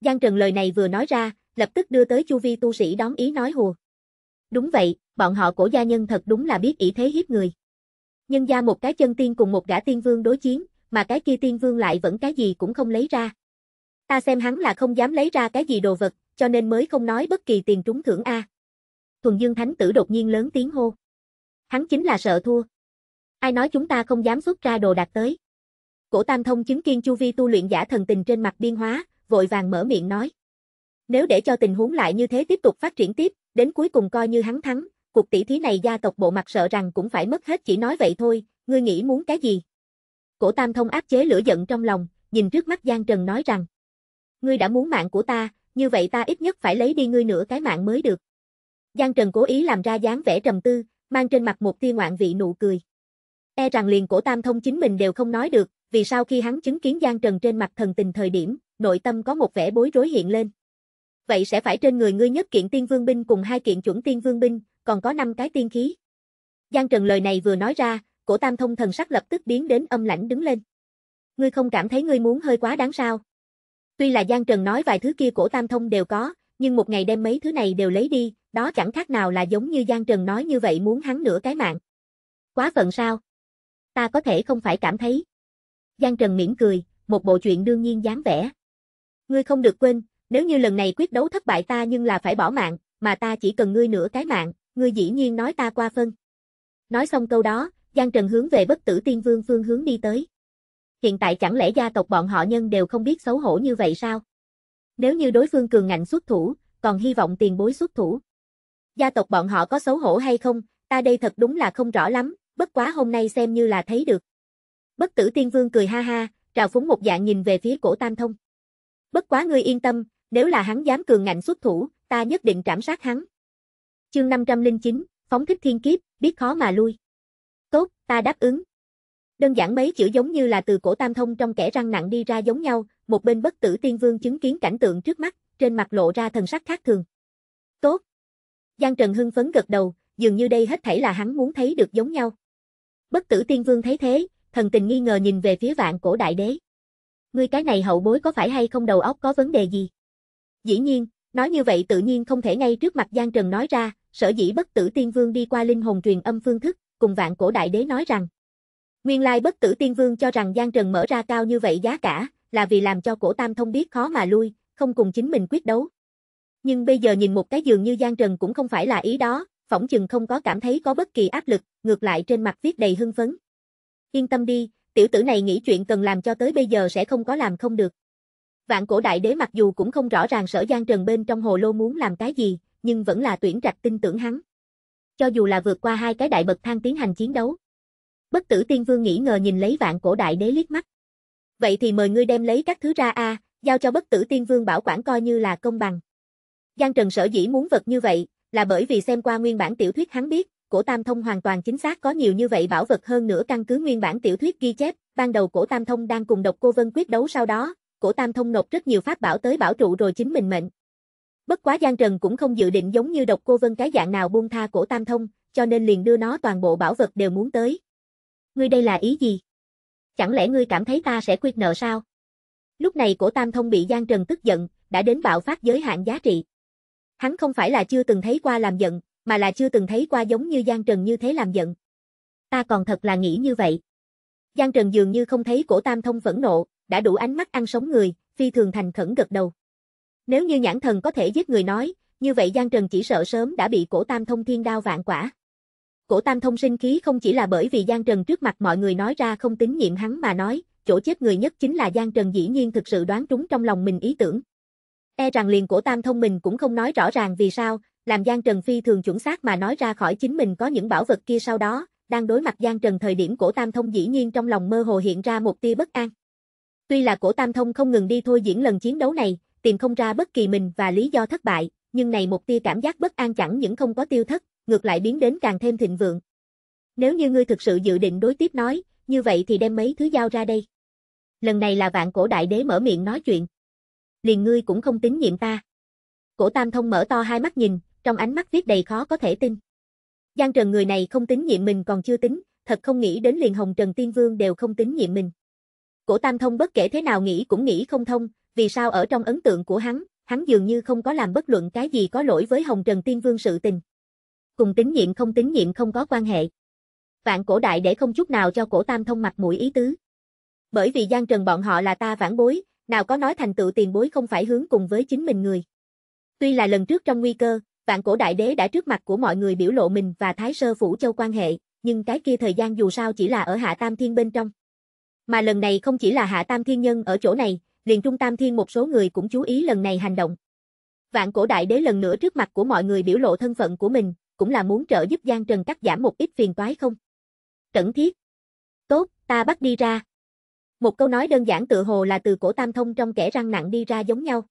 Giang Trần lời này vừa nói ra, lập tức đưa tới chu vi tu sĩ đón ý nói hùa. Đúng vậy, bọn họ cổ gia nhân thật đúng là biết ý thế hiếp người. Nhân gia một cái chân tiên cùng một gã tiên vương đối chiến, mà cái kia tiên vương lại vẫn cái gì cũng không lấy ra. Ta xem hắn là không dám lấy ra cái gì đồ vật, cho nên mới không nói bất kỳ tiền trúng thưởng A. Thuần Dương Thánh Tử đột nhiên lớn tiếng hô. Hắn chính là sợ thua. Ai nói chúng ta không dám xuất ra đồ đạt tới. Cổ Tam Thông chứng kiên Chu Vi tu luyện giả thần tình trên mặt biên hóa, vội vàng mở miệng nói. Nếu để cho tình huống lại như thế tiếp tục phát triển tiếp, đến cuối cùng coi như hắn thắng, cuộc tỷ thí này gia tộc bộ mặt sợ rằng cũng phải mất hết chỉ nói vậy thôi, ngươi nghĩ muốn cái gì? Cổ Tam Thông áp chế lửa giận trong lòng, nhìn trước mắt Giang Trần nói rằng, ngươi đã muốn mạng của ta, như vậy ta ít nhất phải lấy đi ngươi nửa cái mạng mới được. Giang Trần cố ý làm ra dáng vẻ trầm tư, mang trên mặt một tia ngoạn vị nụ cười. E rằng liền cổ Tam Thông chính mình đều không nói được, vì sao khi hắn chứng kiến Giang Trần trên mặt thần tình thời điểm, nội tâm có một vẻ bối rối hiện lên vậy sẽ phải trên người ngươi nhất kiện tiên vương binh cùng hai kiện chuẩn tiên vương binh, còn có năm cái tiên khí. Giang Trần lời này vừa nói ra, cổ tam thông thần sắc lập tức biến đến âm lãnh đứng lên. Ngươi không cảm thấy ngươi muốn hơi quá đáng sao? Tuy là Giang Trần nói vài thứ kia cổ tam thông đều có, nhưng một ngày đem mấy thứ này đều lấy đi, đó chẳng khác nào là giống như Giang Trần nói như vậy muốn hắn nửa cái mạng. Quá phận sao? Ta có thể không phải cảm thấy. Giang Trần mỉm cười, một bộ chuyện đương nhiên dáng vẻ. Ngươi không được quên, nếu như lần này quyết đấu thất bại ta nhưng là phải bỏ mạng, mà ta chỉ cần ngươi nửa cái mạng, ngươi dĩ nhiên nói ta qua phân. Nói xong câu đó, Giang Trần hướng về bất tử tiên vương phương hướng đi tới. Hiện tại chẳng lẽ gia tộc bọn họ nhân đều không biết xấu hổ như vậy sao? Nếu như đối phương cường ngạnh xuất thủ, còn hy vọng tiền bối xuất thủ. Gia tộc bọn họ có xấu hổ hay không, ta đây thật đúng là không rõ lắm, bất quá hôm nay xem như là thấy được. Bất tử tiên vương cười ha ha, trào phúng một dạng nhìn về phía cổ tam thông. Bất quá ngươi yên tâm, nếu là hắn dám cường ngạnh xuất thủ, ta nhất định trảm sát hắn. Chương 509, phóng thích thiên kiếp, biết khó mà lui. Tốt, ta đáp ứng. Đơn giản mấy chữ giống như là từ cổ tam thông trong kẻ răng nặng đi ra giống nhau, một bên bất tử tiên vương chứng kiến cảnh tượng trước mắt, trên mặt lộ ra thần sắc khác thường. Tốt. Giang Trần hưng phấn gật đầu, dường như đây hết thảy là hắn muốn thấy được giống nhau. Bất tử tiên vương thấy thế, thần tình nghi ngờ nhìn về phía vạn cổ đại đế. Ngươi cái này hậu bối có phải hay không đầu óc có vấn đề gì? Dĩ nhiên, nói như vậy tự nhiên không thể ngay trước mặt Giang Trần nói ra, sở dĩ bất tử tiên vương đi qua linh hồn truyền âm phương thức, cùng vạn cổ đại đế nói rằng. Nguyên lai bất tử tiên vương cho rằng Giang Trần mở ra cao như vậy giá cả, là vì làm cho cổ tam thông biết khó mà lui, không cùng chính mình quyết đấu. Nhưng bây giờ nhìn một cái giường như Giang Trần cũng không phải là ý đó, phỏng chừng không có cảm thấy có bất kỳ áp lực, ngược lại trên mặt viết đầy hưng phấn. Yên tâm đi, tiểu tử này nghĩ chuyện cần làm cho tới bây giờ sẽ không có làm không được. Vạn cổ đại đế mặc dù cũng không rõ ràng sở Giang Trần bên trong hồ lô muốn làm cái gì, nhưng vẫn là tuyển trạch tin tưởng hắn. Cho dù là vượt qua hai cái đại bậc thang tiến hành chiến đấu. Bất tử tiên vương nghĩ ngờ nhìn lấy vạn cổ đại đế liếc mắt. Vậy thì mời ngươi đem lấy các thứ ra a, giao cho bất tử tiên vương bảo quản coi như là công bằng. Giang Trần sở dĩ muốn vật như vậy, là bởi vì xem qua nguyên bản tiểu thuyết hắn biết, cổ Tam Thông hoàn toàn chính xác có nhiều như vậy bảo vật hơn nữa căn cứ nguyên bản tiểu thuyết ghi chép, ban đầu cổ Tam Thông đang cùng độc cô Vân quyết đấu sau đó, cổ tam thông nộp rất nhiều pháp bảo tới bảo trụ rồi chính mình mệnh. Bất quá Giang Trần cũng không dự định giống như độc cô vân cái dạng nào buông tha cổ tam thông, cho nên liền đưa nó toàn bộ bảo vật đều muốn tới. Ngươi đây là ý gì? Chẳng lẽ ngươi cảm thấy ta sẽ quyết nợ sao? Lúc này cổ tam thông bị Giang Trần tức giận, đã đến bạo phát giới hạn giá trị. Hắn không phải là chưa từng thấy qua làm giận, mà là chưa từng thấy qua giống như Giang Trần như thế làm giận. Ta còn thật là nghĩ như vậy. Giang Trần dường như không thấy cổ tam thông phẫn nộ, đã đủ ánh mắt ăn sống người, phi thường thành khẩn gật đầu. Nếu như nhãn thần có thể giết người nói, như vậy Giang Trần chỉ sợ sớm đã bị cổ tam thông thiên đao vạn quả. Cổ tam thông sinh khí không chỉ là bởi vì Giang Trần trước mặt mọi người nói ra không tín nhiệm hắn mà nói, chỗ chết người nhất chính là Giang Trần dĩ nhiên thực sự đoán trúng trong lòng mình ý tưởng. E rằng liền cổ tam thông mình cũng không nói rõ ràng vì sao, làm Giang Trần phi thường chuẩn xác mà nói ra khỏi chính mình có những bảo vật kia sau đó, đang đối mặt Giang Trần thời điểm cổ tam thông dĩ nhiên trong lòng mơ hồ hiện ra một tia bất an. Tuy là cổ tam thông không ngừng đi thôi diễn lần chiến đấu này, tìm không ra bất kỳ mình và lý do thất bại, nhưng này một tia cảm giác bất an chẳng những không có tiêu thất, ngược lại biến đến càng thêm thịnh vượng. Nếu như ngươi thực sự dự định đối tiếp nói, như vậy thì đem mấy thứ giao ra đây. Lần này là vạn cổ đại đế mở miệng nói chuyện. Liền ngươi cũng không tín nhiệm ta. Cổ tam thông mở to hai mắt nhìn, trong ánh mắt viết đầy khó có thể tin. Giang Trần người này không tín nhiệm mình còn chưa tính, thật không nghĩ đến liền Hồng Trần Tiên Vương đều không tín nhiệm mình. Cổ Tam Thông bất kể thế nào nghĩ cũng nghĩ không thông, vì sao ở trong ấn tượng của hắn, hắn dường như không có làm bất luận cái gì có lỗi với Hồng Trần Tiên Vương sự tình. Cùng tín nhiệm không tín nhiệm không có quan hệ. Vạn cổ đại để không chút nào cho cổ Tam Thông mặt mũi ý tứ. Bởi vì Giang Trần bọn họ là ta vãn bối, nào có nói thành tựu tiền bối không phải hướng cùng với chính mình người. Tuy là lần trước trong nguy cơ, vạn cổ đại đế đã trước mặt của mọi người biểu lộ mình và Thái Sơ Phủ Châu quan hệ, nhưng cái kia thời gian dù sao chỉ là ở Hạ Tam Thiên bên trong. Mà lần này không chỉ là hạ tam thiên nhân ở chỗ này, liền trung tam thiên một số người cũng chú ý lần này hành động. Vạn cổ đại đế lần nữa trước mặt của mọi người biểu lộ thân phận của mình, cũng là muốn trợ giúp Giang Trần cắt giảm một ít phiền toái không? Trẩn thiết. Tốt, ta bắt đi ra. Một câu nói đơn giản tự hồ là từ cổ tam thông trong kẻ răng nặng đi ra giống nhau.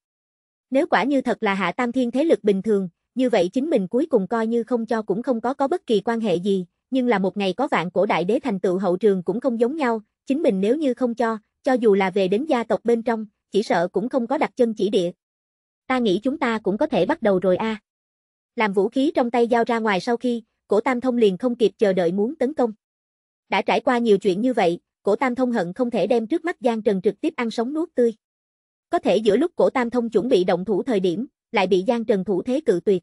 Nếu quả như thật là hạ tam thiên thế lực bình thường, như vậy chính mình cuối cùng coi như không cho cũng không có có bất kỳ quan hệ gì, nhưng là một ngày có vạn cổ đại đế thành tựu hậu trường cũng không giống nhau, chính mình nếu như không cho, cho dù là về đến gia tộc bên trong, chỉ sợ cũng không có đặt chân chỉ địa. Ta nghĩ chúng ta cũng có thể bắt đầu rồi a. À. Làm vũ khí trong tay giao ra ngoài sau khi, cổ Tam Thông liền không kịp chờ đợi muốn tấn công. Đã trải qua nhiều chuyện như vậy, cổ Tam Thông hận không thể đem trước mắt Giang Trần trực tiếp ăn sống nuốt tươi. Có thể giữa lúc cổ Tam Thông chuẩn bị động thủ thời điểm, lại bị Giang Trần thủ thế cự tuyệt.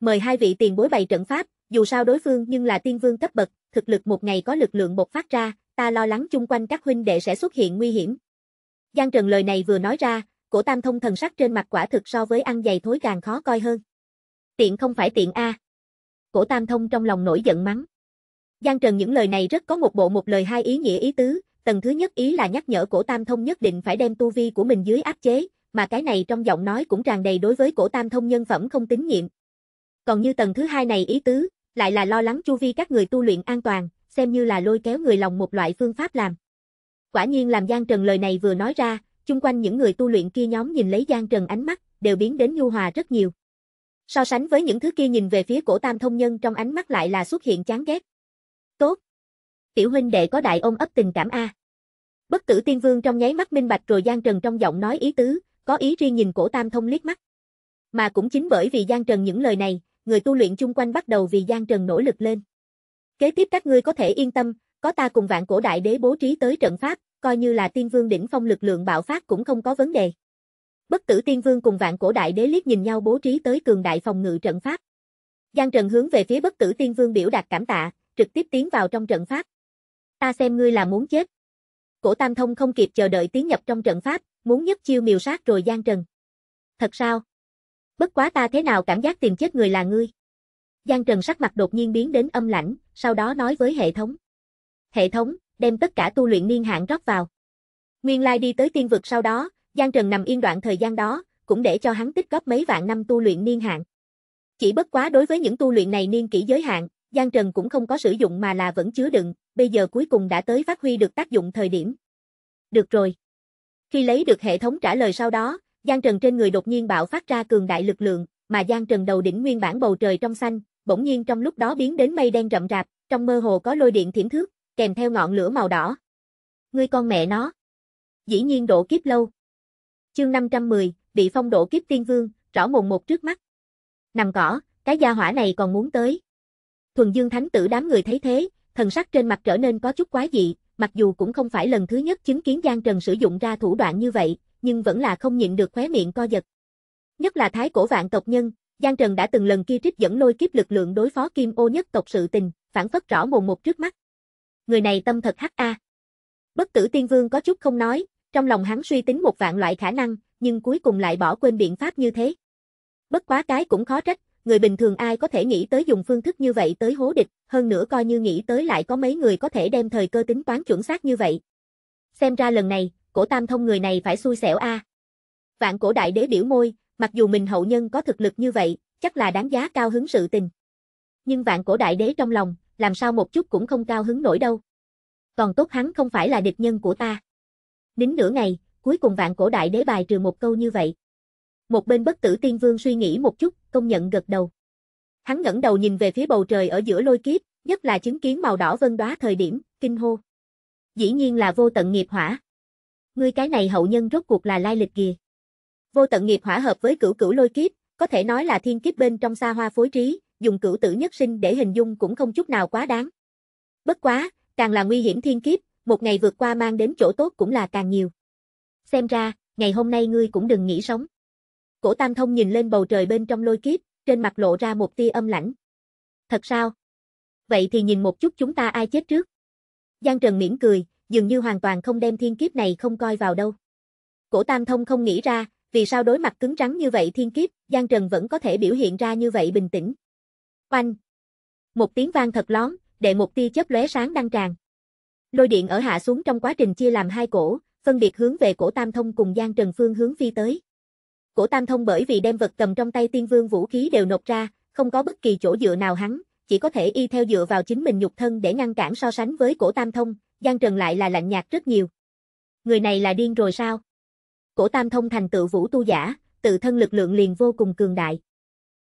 Mời hai vị tiền bối bày trận pháp, dù sao đối phương nhưng là tiên vương cấp bậc, thực lực một ngày có lực lượng bộc phát ra, ta lo lắng chung quanh các huynh đệ sẽ xuất hiện nguy hiểm. Giang Trần lời này vừa nói ra, cổ tam thông thần sắc trên mặt quả thực so với ăn giày thối càng khó coi hơn. Tiện không phải tiện A. Cổ tam thông trong lòng nổi giận mắng. Giang Trần những lời này rất có một bộ một lời hai ý nghĩa ý tứ, tầng thứ nhất ý là nhắc nhở cổ tam thông nhất định phải đem tu vi của mình dưới áp chế, mà cái này trong giọng nói cũng tràn đầy đối với cổ tam thông nhân phẩm không tín nhiệm. Còn như tầng thứ hai này ý tứ, lại là lo lắng chu vi các người tu luyện an toàn, xem như là lôi kéo người lòng một loại phương pháp làm. Quả nhiên làm Giang Trần lời này vừa nói ra, chung quanh những người tu luyện kia nhóm nhìn lấy Giang Trần ánh mắt, đều biến đến nhu hòa rất nhiều. So sánh với những thứ kia nhìn về phía cổ tam thông nhân trong ánh mắt lại là xuất hiện chán ghét. Tốt. Tiểu huynh đệ có đại ông ấp tình cảm A. Bất tử tiên vương trong nháy mắt minh bạch rồi Giang Trần trong giọng nói ý tứ, có ý riêng nhìn cổ tam thông liếc mắt. Mà cũng chính bởi vì Giang Trần những lời này, người tu luyện chung quanh bắt đầu vì Giang Trần nỗ lực lên. Kế tiếp các ngươi có thể yên tâm, có ta cùng vạn cổ đại đế bố trí tới trận pháp, coi như là tiên vương đỉnh phong lực lượng bạo phát cũng không có vấn đề. Bất tử tiên vương cùng vạn cổ đại đế liếc nhìn nhau bố trí tới cường đại phòng ngự trận pháp. Giang Trần hướng về phía bất tử tiên vương biểu đạt cảm tạ, trực tiếp tiến vào trong trận pháp. Ta xem ngươi là muốn chết. Cổ Tam Thông không kịp chờ đợi tiến nhập trong trận pháp, muốn nhất chiêu miều sát rồi Giang Trần. Thật sao? Bất quá ta thế nào cảm giác tìm chết người là ngươi? Giang Trần sắc mặt đột nhiên biến đến âm lãnh, sau đó nói với hệ thống. Hệ thống, đem tất cả tu luyện niên hạn rót vào. Nguyên lai đi tới tiên vực sau đó, Giang Trần nằm yên đoạn thời gian đó, cũng để cho hắn tích góp mấy vạn năm tu luyện niên hạn. Chỉ bất quá đối với những tu luyện này niên kỷ giới hạn, Giang Trần cũng không có sử dụng mà là vẫn chứa đựng, bây giờ cuối cùng đã tới phát huy được tác dụng thời điểm. Được rồi. Khi lấy được hệ thống trả lời sau đó, Giang Trần trên người đột nhiên bạo phát ra cường đại lực lượng, mà Giang Trần đầu đỉnh nguyên bản bầu trời trong xanh, bỗng nhiên trong lúc đó biến đến mây đen rậm rạp, trong mơ hồ có lôi điện thiểm thước, kèm theo ngọn lửa màu đỏ. Ngươi con mẹ nó. Dĩ nhiên độ kiếp lâu. Chương 510, bị phong độ kiếp tiên vương, rõ mồn một trước mắt. Nằm cỏ, cái gia hỏa này còn muốn tới. Thuần Dương Thánh tử đám người thấy thế, thần sắc trên mặt trở nên có chút quá dị, mặc dù cũng không phải lần thứ nhất chứng kiến Giang Trần sử dụng ra thủ đoạn như vậy, nhưng vẫn là không nhịn được khóe miệng co giật. Nhất là thái cổ vạn tộc nhân, Giang Trần đã từng lần kia trích dẫn lôi kiếp lực lượng đối phó kim ô nhất tộc sự tình, phản phất rõ mồn một trước mắt. Người này tâm thật hắc a. Bất tử tiên vương có chút không nói, trong lòng hắn suy tính một vạn loại khả năng, nhưng cuối cùng lại bỏ quên biện pháp như thế. Bất quá cái cũng khó trách, người bình thường ai có thể nghĩ tới dùng phương thức như vậy tới hố địch, hơn nữa coi như nghĩ tới lại có mấy người có thể đem thời cơ tính toán chuẩn xác như vậy. Xem ra lần này, cổ tam thông người này phải xui xẻo a. Vạn cổ đại đế biểu môi, Mặc dù mình hậu nhân có thực lực như vậy, chắc là đáng giá cao hứng sự tình. Nhưng vạn cổ đại đế trong lòng, làm sao một chút cũng không cao hứng nổi đâu. Còn tốt hắn không phải là địch nhân của ta. Nín nửa ngày, cuối cùng vạn cổ đại đế bài trừ một câu như vậy. Một bên bất tử tiên vương suy nghĩ một chút, công nhận gật đầu. Hắn ngẩng đầu nhìn về phía bầu trời ở giữa lôi kiếp, nhất là chứng kiến màu đỏ vân đóa thời điểm, kinh hô. Dĩ nhiên là vô tận nghiệp hỏa. Ngươi cái này hậu nhân rốt cuộc là lai lịch kìa. Vô tận nghiệp hỏa hợp với cửu cửu lôi kiếp, có thể nói là thiên kiếp bên trong xa hoa phối trí, dùng cửu tử nhất sinh để hình dung cũng không chút nào quá đáng. Bất quá, càng là nguy hiểm thiên kiếp, một ngày vượt qua mang đến chỗ tốt cũng là càng nhiều. Xem ra, ngày hôm nay ngươi cũng đừng nghĩ sống. Cổ Tam Thông nhìn lên bầu trời bên trong lôi kiếp, trên mặt lộ ra một tia âm lãnh. Thật sao? Vậy thì nhìn một chút chúng ta ai chết trước. Giang Trần mỉm cười, dường như hoàn toàn không đem thiên kiếp này không coi vào đâu. Cổ Tam Thông không nghĩ ra, vì sao đối mặt cứng rắn như vậy thiên kiếp, Giang Trần vẫn có thể biểu hiện ra như vậy bình tĩnh. Oanh! Một tiếng vang thật lón, để một tia chớp lóe sáng đăng tràn. Lôi điện ở hạ xuống trong quá trình chia làm hai cổ, phân biệt hướng về cổ Tam Thông cùng Giang Trần Phương hướng phi tới. Cổ Tam Thông bởi vì đem vật cầm trong tay Tiên Vương vũ khí đều nộp ra, không có bất kỳ chỗ dựa nào hắn, chỉ có thể y theo dựa vào chính mình nhục thân để ngăn cản so sánh với cổ Tam Thông, Giang Trần lại là lạnh nhạt rất nhiều. Người này là điên rồi sao? cổ tam thông thành tự vũ tu giả, tự thân lực lượng liền vô cùng cường đại.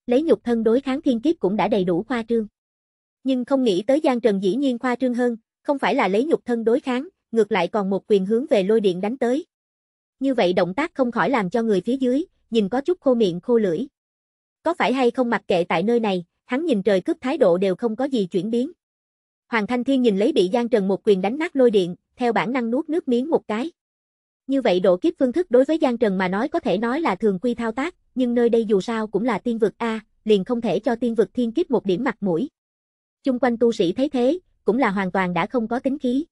Lấy nhục thân đối kháng thiên kiếp cũng đã đầy đủ khoa trương. Nhưng không nghĩ tới Giang Trần dĩ nhiên khoa trương hơn, không phải là lấy nhục thân đối kháng, ngược lại còn một quyền hướng về lôi điện đánh tới. Như vậy động tác không khỏi làm cho người phía dưới, nhìn có chút khô miệng khô lưỡi. Có phải hay không mặc kệ tại nơi này, hắn nhìn trời cướp thái độ đều không có gì chuyển biến. Hoàng Thanh Thiên nhìn lấy bị Giang Trần một quyền đánh nát lôi điện, theo bản năng nuốt nước miếng một cái. Như vậy độ kiếp phương thức đối với Giang Trần mà nói có thể nói là thường quy thao tác, nhưng nơi đây dù sao cũng là tiên vực A, liền không thể cho tiên vực thiên kiếp một điểm mặt mũi. Chung quanh tu sĩ thấy thế, cũng là hoàn toàn đã không có tính khí.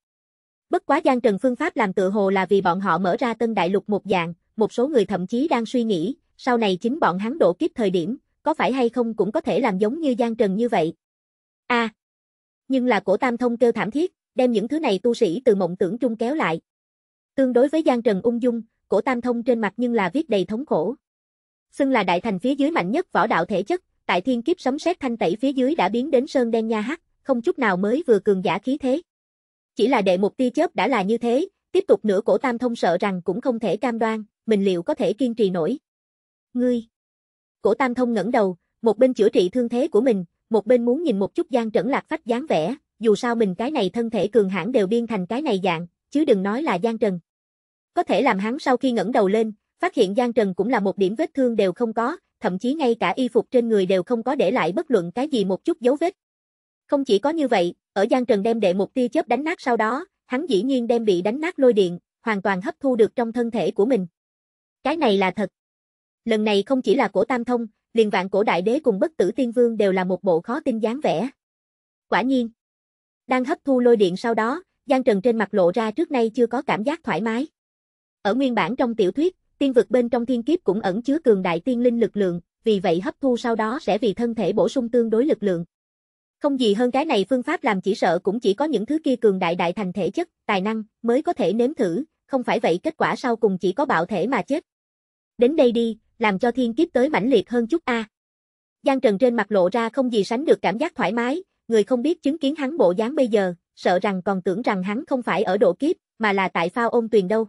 Bất quá Giang Trần phương pháp làm tự hồ là vì bọn họ mở ra tân đại lục một dạng, một số người thậm chí đang suy nghĩ, sau này chính bọn hắn độ kiếp thời điểm, có phải hay không cũng có thể làm giống như Giang Trần như vậy. a nhưng là cổ tam thông kêu thảm thiết, đem những thứ này tu sĩ từ mộng tưởng chung kéo lại, Tương đối với Giang Trần ung dung, cổ Tam Thông trên mặt nhưng là viết đầy thống khổ. Xưng là đại thành phía dưới mạnh nhất võ đạo thể chất, tại thiên kiếp sấm sét thanh tẩy phía dưới đã biến đến sơn đen nha hắc, không chút nào mới vừa cường giả khí thế. Chỉ là đệ một tia chớp đã là như thế, tiếp tục nữa cổ Tam Thông sợ rằng cũng không thể cam đoan, mình liệu có thể kiên trì nổi. Ngươi! Cổ Tam Thông ngẩng đầu, một bên chữa trị thương thế của mình, một bên muốn nhìn một chút Giang trần Lạc Phách dáng vẻ, dù sao mình cái này thân thể cường hãn đều biên thành cái này dạng, chứ đừng nói là Giang Trần. Có thể làm hắn sau khi ngẩng đầu lên, phát hiện Giang Trần cũng là một điểm vết thương đều không có, thậm chí ngay cả y phục trên người đều không có để lại bất luận cái gì một chút dấu vết. Không chỉ có như vậy, ở Giang Trần đem đệ một tia chớp đánh nát sau đó, hắn dĩ nhiên đem bị đánh nát lôi điện, hoàn toàn hấp thu được trong thân thể của mình. Cái này là thật. Lần này không chỉ là cổ Tam Thông, liền vạn cổ đại đế cùng bất tử tiên vương đều là một bộ khó tin dáng vẻ. Quả nhiên, đang hấp thu lôi điện sau đó, Giang Trần trên mặt lộ ra trước nay chưa có cảm giác thoải mái. Ở nguyên bản trong tiểu thuyết, tiên vực bên trong thiên kiếp cũng ẩn chứa cường đại tiên linh lực lượng, vì vậy hấp thu sau đó sẽ vì thân thể bổ sung tương đối lực lượng. Không gì hơn cái này phương pháp làm chỉ sợ cũng chỉ có những thứ kia cường đại đại thành thể chất, tài năng, mới có thể nếm thử, không phải vậy kết quả sau cùng chỉ có bạo thể mà chết. Đến đây đi, làm cho thiên kiếp tới mãnh liệt hơn chút a. À. Giang Trần trên mặt lộ ra không gì sánh được cảm giác thoải mái, người không biết chứng kiến hắn bộ dáng bây giờ, sợ rằng còn tưởng rằng hắn không phải ở độ kiếp, mà là tại phao ôn tuyền đâu.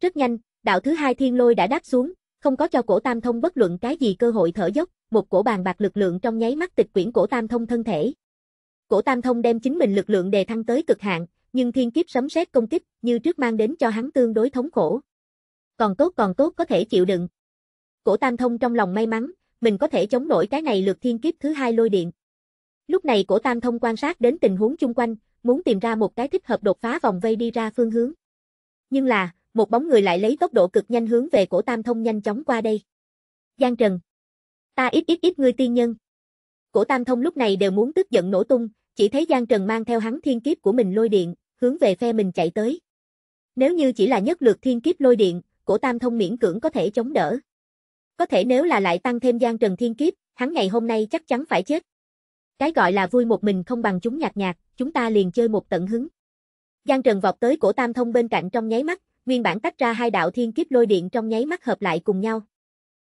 Rất nhanh, đạo thứ hai thiên lôi đã đáp xuống, không có cho cổ tam thông bất luận cái gì cơ hội thở dốc, một cổ bàn bạc lực lượng trong nháy mắt tịch quyển cổ tam thông thân thể. Cổ tam thông đem chính mình lực lượng đề thăng tới cực hạn, nhưng thiên kiếp sấm sét công kích như trước mang đến cho hắn tương đối thống khổ. Còn tốt còn tốt có thể chịu đựng. Cổ tam thông trong lòng may mắn, mình có thể chống nổi cái này lượt thiên kiếp thứ hai lôi điện. Lúc này cổ tam thông quan sát đến tình huống chung quanh, muốn tìm ra một cái thích hợp đột phá vòng vây đi ra phương hướng. Nhưng là, một bóng người lại lấy tốc độ cực nhanh hướng về cổ tam thông nhanh chóng qua đây. Giang Trần. Ta ít ít ít ngươi tiên nhân. Cổ tam thông lúc này đều muốn tức giận nổ tung, chỉ thấy Giang Trần mang theo hắn thiên kiếp của mình lôi điện, hướng về phe mình chạy tới. Nếu như chỉ là nhất lượt thiên kiếp lôi điện, cổ tam thông miễn cưỡng có thể chống đỡ. Có thể nếu là lại tăng thêm Giang Trần thiên kiếp, hắn ngày hôm nay chắc chắn phải chết. Cái gọi là vui một mình không bằng chúng nhạt nhạt, chúng ta liền chơi một tận hứng. Giang Trần vọt tới cổ tam thông bên cạnh trong nháy mắt, nguyên bản tách ra hai đạo thiên kiếp lôi điện trong nháy mắt hợp lại cùng nhau.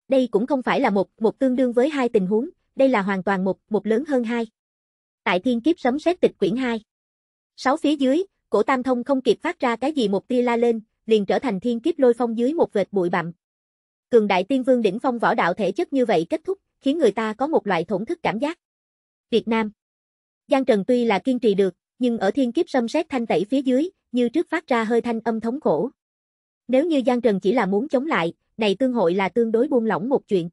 Đây cũng không phải là một, một tương đương với hai tình huống, đây là hoàn toàn một, một lớn hơn hai. Tại thiên kiếp sấm sét tịch quyển 2. Sáu phía dưới, cổ tam thông không kịp phát ra cái gì một tia la lên, liền trở thành thiên kiếp lôi phong dưới một vệt bụi bặm. Cường đại tiên vương đỉnh phong võ đạo thể chất như vậy kết thúc, khiến người ta có một loại thổn thức cảm giác. Việt Nam Giang Trần tuy là kiên trì được, nhưng ở thiên kiếp sâm xét thanh tẩy phía dưới, như trước phát ra hơi thanh âm thống khổ. Nếu như Giang Trần chỉ là muốn chống lại, này tương hội là tương đối buông lỏng một chuyện.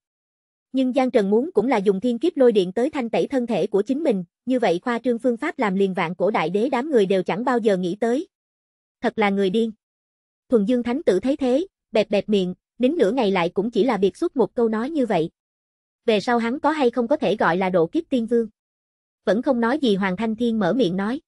Nhưng Giang Trần muốn cũng là dùng thiên kiếp lôi điện tới thanh tẩy thân thể của chính mình, như vậy khoa trương phương pháp làm liền vạn cổ đại đế đám người đều chẳng bao giờ nghĩ tới. Thật là người điên. Thuần Dương Thánh Tử thấy thế, bẹp bẹp miệng, đến nửa ngày lại cũng chỉ là biệt xuất một câu nói như vậy. Về sau hắn có hay không có thể gọi là độ kiếp tiên vương. Vẫn không nói gì Hoàng Thanh Thiên mở miệng nói.